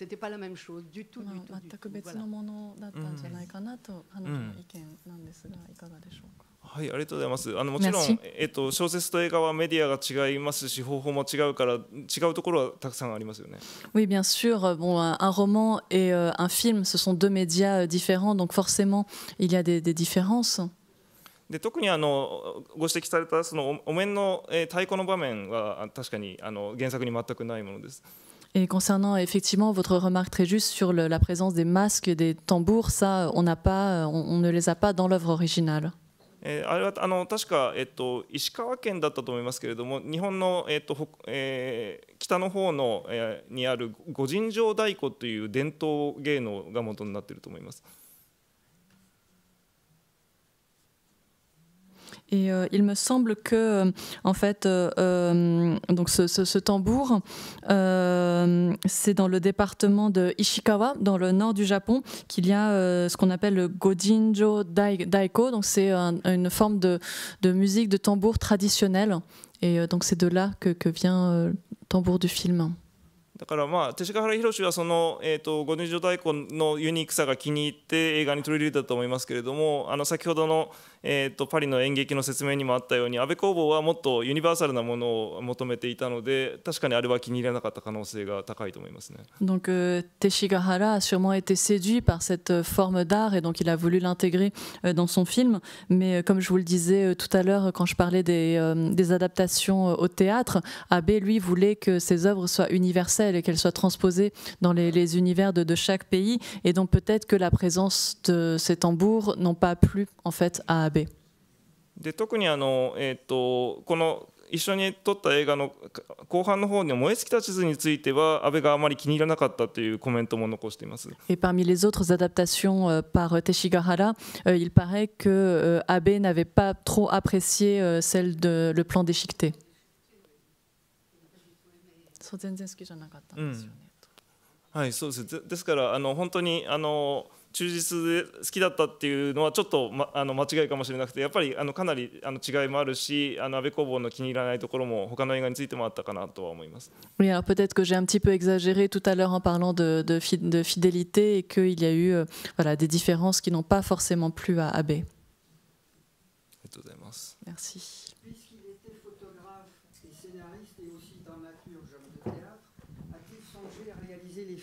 c'était pas la même chose du tout du tout 全く別のものだったんじゃないかなと彼女の意見なんですが、いかがでしょうか。はい、ありがとうございます。あのもちろん、えっと、小説と映画はメディアが違いますし、方法も違うから、違うところはたくさんありますよね。Oui, bien sûr. Bon, un roman et un film, ce sont deux médias différents, donc forcément, il y a des, des différences. で特にあのご指摘されたそのお面の、え太鼓の場面は確かにあの原作に全くないものです。Et concernant effectivement votre remarque très juste sur le, la présence des masques et des tambours, ça, on, n'a pas, on, on ne les a pas dans l'œuvre originale. えー、あれはあの確か、えっと、石川県だったと思いますけれども日本の、えっとえー、北の方の、えー、にある五尋城太鼓という伝統芸能が元になっていると思います。Eh, Et euh, il me semble que, euh, en fait, euh, euh, donc ce, ce, ce tambour, c'est dans le département de Ishikawa, dans le nord du Japon, qu'il y a ce qu'on appelle le Gojinjo Daiko. Donc, c'est une forme de, de, musique de tambour traditionnelle. Et donc, c'est de là que, que vient le tambour du film. Hiroshi a eh, Daiko de だからまあ勅使河原宏はその、えーと、と五人女太鼓のユニークさが気に入って映画に取り入れたと思いますけれどもあの先ほどの、donc euh, Teshigahara a sûrement été séduit par cette euh, forme d'art et donc il a voulu l'intégrer euh, dans son film. Mais euh, comme je vous le disais tout à l'heure quand je parlais des, adaptations au théâtre, Abe lui voulait que ses œuvres soient universelles et qu'elles soient transposées dans les, univers de, de chaque pays. Et donc peut-être que la présence de ces tambours n'ont pas plu en fait à で特にあの、えー、とこの一緒に撮った映画の後半の方に燃え尽きた地図については安倍があまり気に入らなかったというコメントも残しています。え、parmi les autres adaptations par Teshigahara, il paraît que Abe n'avait p そう、全然好きじゃなかったんですよね。はい、そうです。ですから、あの本当に、あの。忠実で好きだったっていうのはちょっと、ま、あの間違いかもしれなくてやっぱりあのかなりあの違いもあるしあの安倍工房の気に入らないところも他の映画についてもあったかなとは思います。Oui, alors peut-être que j'ai un petit peu exagéré tout à l'heure en parlant de, de, de fidélité et qu'il y a eu euh, voilà, des différences qui n'ont pas forcément plu à Abbé. Merci.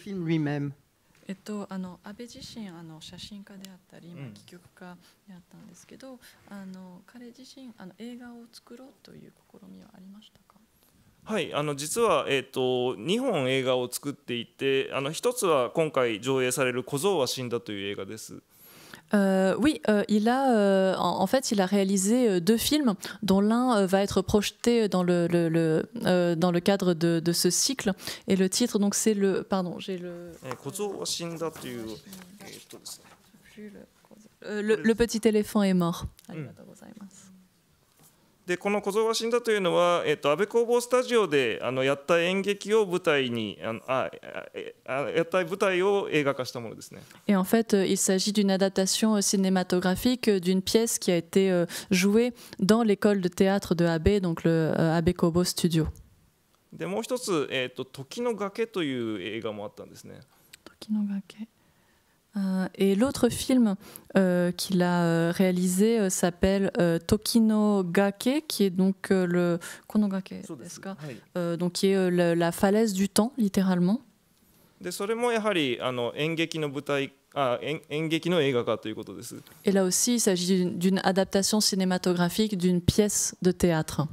lui-même えっと、あの安倍自身あの写真家であったり今戯曲家であったんですけど、うん、あの彼自身あの映画を作ろうという試みはありましたかはい、あの実は、えーと、2本映画を作っていてあの1つは今回上映される「小僧は死んだ」という映画です。Euh, oui, euh, il a, euh, en, fait, il a réalisé deux films, dont l'un va être projeté dans le, dans le cadre de, ce cycle. Et le titre, donc, c'est le. Pardon, j'ai le. Le, petit éléphant est mort. Hmm. でこの「小僧が死んだ」というのは、えっと、安倍工房スタジオであのやった演劇を舞台にあのああやった舞台を映画化したものですね。Et en fait, il s'agit d'une adaptation cinématographique d'une pièce qui a été jouée dans l'école de théâtre de Abe, donc le Abe Kobo Studio. でもう一つ、えっと「時の崖」という映画もあったんですね。時の崖 Euh, et l'autre film euh, qu'il a euh, réalisé s'appelle Tokino Gake, qui est donc le donc qui est la, falaise du temps, littéralement. Ah, et là aussi, il s'agit d'une adaptation cinématographique d'une pièce de théâtre.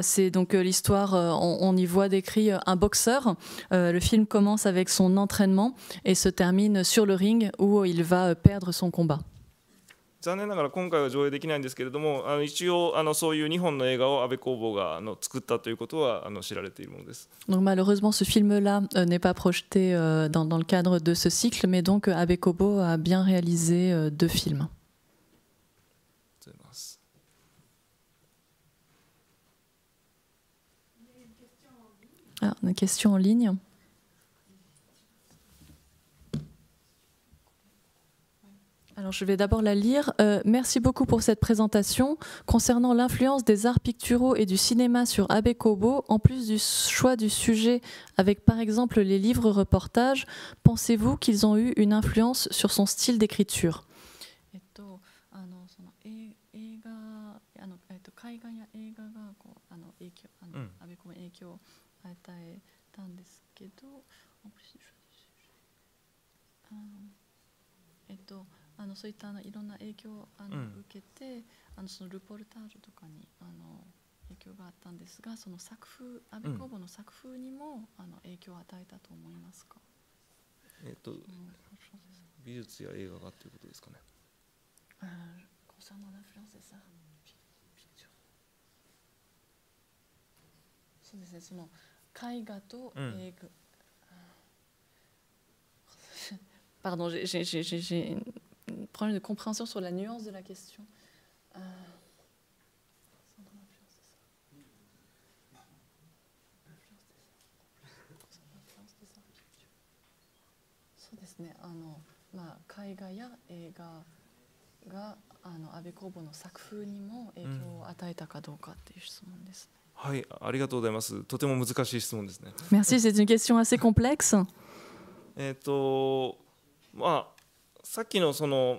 C'est donc euh, l'histoire, euh, on, y voit décrit euh, un boxeur. le film commence avec son entraînement et se termine sur le ring où il va perdre son combat malheureusement ce film là euh, n'est pas projeté euh, dans, le cadre de ce cycle mais donc euh, Abe Kobo a bien réalisé deux films. Ah, une question en ligne. alors je vais d'abord la lire. Euh, merci beaucoup pour cette présentation. Concernant l'influence des arts picturaux et du cinéma sur Abe Kobo, en plus du choix du sujet avec par exemple les livres reportages, pensez-vous qu'ils ont eu une influence sur son style d'écriture あのそういったあのいろんな影響をあの、うん、受けてあのそのルポルタージュとかにあの影響があったんですがその作風安倍公房の作風にも、うん、あの影響を与えたと思いますか、えっと、美術や映画がということですかね。Euh, concernant l'influence, Pardon, j'ai problème de compréhension sur la nuance de la question. Euh... Merci, c'est une question assez complexe. さっきのその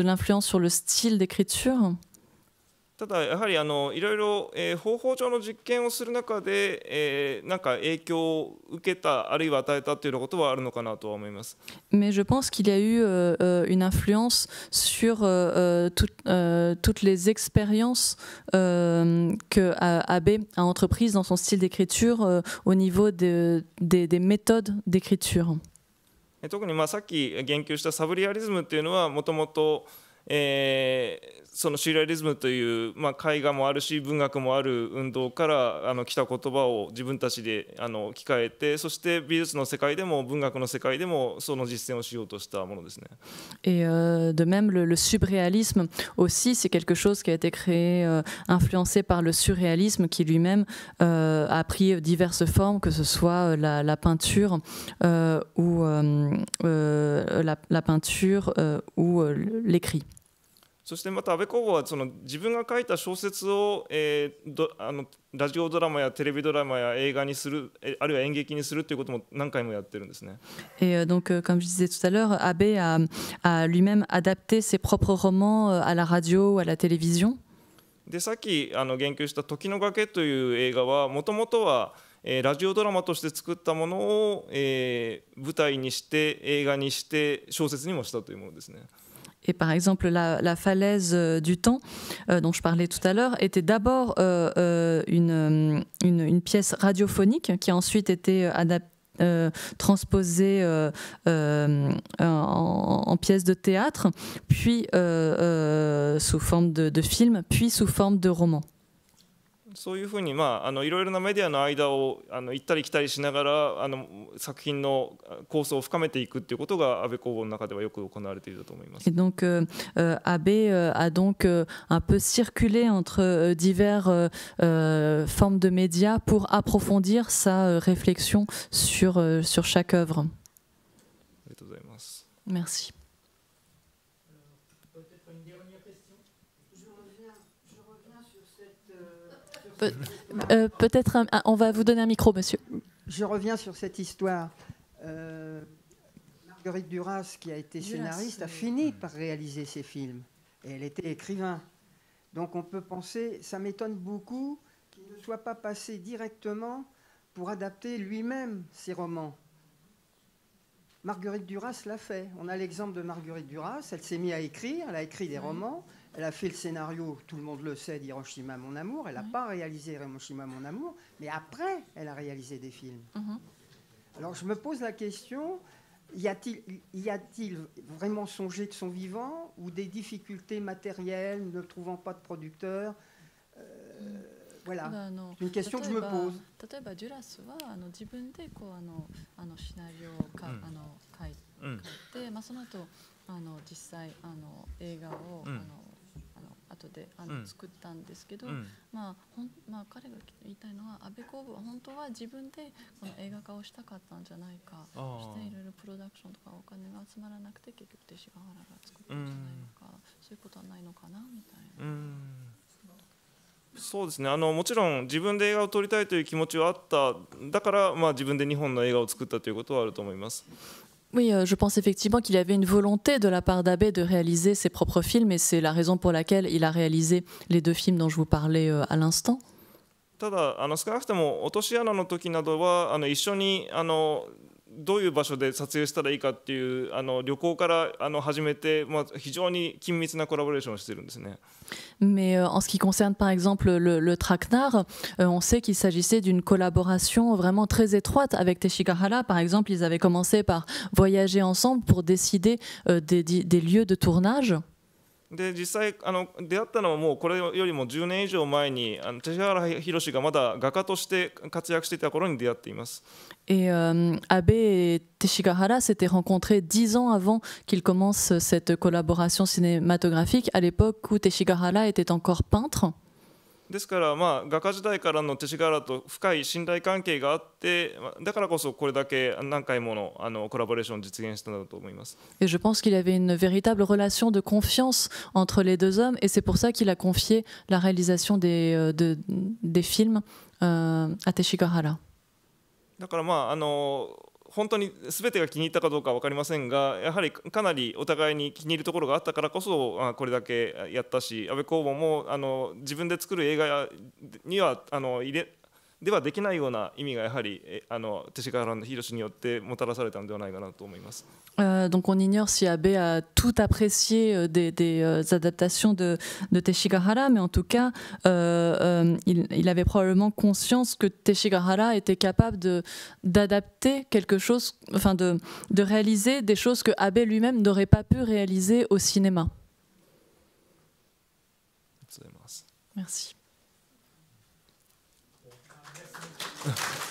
de l'influence sur le style d'écriture Mais je pense qu'il y a eu euh, euh, une influence sur euh, toutes les expériences que Abe a entreprises dans son style d'écriture au niveau des, des méthodes d'écriture. 特にまあさっき言及したサブリアリズムっていうのはもともとえそのシュリアリズムという、まあ、絵画もあるし文学もある運動からあの来た言葉を自分たちであの置き換えてそして美術の世界でも文学の世界でもその実践をしようとしたものですね。Et euh, de même, le, le subréalisme aussi, c'est quelque chose qui a été créé, euh, influencé par le surréalisme qui lui-même euh, a pris diverses formes, que ce soit la, la peinture euh, ou euh, la, la peinture euh, ou l'écrit. そしてまた安倍公房はその自分が書いた小説を、えー、あのラジオドラマやテレビドラマや映画にするあるいは演劇にするということも何回もやってるんですね。え、t donc comme je disais tout à l'heure, Abe a, a lui-même adapté ses propres romans à la radio ou à la télévision. でさっきあの言及した時の崖という映画はもともとはえー、ラジオドラマとして作ったものを、えー、舞台にして映画にして小説にもしたというものですね。Et par exemple, la, falaise euh, du temps, euh, dont je parlais tout à l'heure, était d'abord euh, une, pièce radiophonique qui a ensuite été transposée en, pièce de théâtre, puis sous forme de film, puis sous forme de roman. そういうふうに、まあ、あのいろいろなメディアの間をあの行ったり来たりしながらあの作品の構想を深めていくっていうことが安倍工房の中ではよく行われていると思います。Et donc, euh, Abe a donc un peu circulé entre divers euh, formes de médias pour approfondir sa réflexion sur, sur chaque œuvre. Merci. Euh, peut-être, on va vous donner un micro, monsieur. Je reviens sur cette histoire. Euh, Marguerite Duras, qui a été scénariste, a fini mm. par réaliser ses films. Et elle était écrivain. Donc on peut penser, ça m'étonne beaucoup qu'il ne soit pas passé directement pour adapter lui-même ses romans. Marguerite Duras l'a fait. On a l'exemple de Marguerite Duras, elle s'est mise à écrire, elle a écrit des romans, elle a fait le scénario, tout le monde le sait, d'Hiroshima Mon Amour. Elle n'a pas réalisé Hiroshima Mon Amour, mais après, elle a réalisé des films. Mhm. Alors je me pose la question, y a-t-il vraiment songé de son vivant ou des difficultés matérielles, ne trouvant pas de producteur euh, Voilà, bah, une question que je me pose. であの、作ったんですけど、うん、まあほんまあ、彼が言いたいのは安倍公房は本当は自分でこの映画化をしたかったんじゃないかしていろいろプロダクションとかお金が集まらなくて結局勅使河原が作ったんじゃないのか、うん、そういうことはないのかなみたいな。そうですねあのもちろん自分で映画を撮りたいという気持ちはあっただから、まあ、自分で日本の映画を作ったということはあると思います Oui, euh, je pense effectivement qu'il y avait une volonté de la part d'Abbé de réaliser ses propres films, et c'est la raison pour laquelle il a réalisé les deux films dont je vous parlais euh, à l'instant. Mais euh, en ce qui concerne par exemple le, le euh, on sait qu'il s'agissait d'une collaboration vraiment très étroite avec Teshigahara. Par exemple, ils avaient commencé par voyager ensemble pour décider euh, des lieux de tournage. で実際あの出会ったのはもうこれよりも10年以上前にあの勅使河原宏がまだ画家として活躍していた頃に出会っています。Et euh, Abe et Teshigahara s'étaient rencontrés dix ans avant qu'ils commencent cette collaboration cinématographique, à l'époque où Teshigahara était encore peintre. ですからまあ画家時代からの勅使河原と深い信頼関係があってだからこそこれだけ何回ものあのコラボレーションを実現したんだと思います。Et je pense qu'il avait une véritable relation de confiance entre les deux hommes et c'est pour ça qu'il a confié la réalisation des, de, des films euh, à Teshigahara. だからまああの本当に全てが気に入ったかどうかは分かりませんがやはりかなりお互いに気に入るところがあったからこそこれだけやったし安倍公募もあの自分で作る映画にはあの入れ donc on ignore si Abe a tout apprécié euh, des, euh, adaptations de, de Teshigahara, mais en tout cas, euh, il, avait probablement conscience que Teshigahara était capable d'adapter quelque chose, enfin de, de réaliser des choses que Abe lui-même n'aurait pas pu réaliser au cinéma. Merci. Thank you.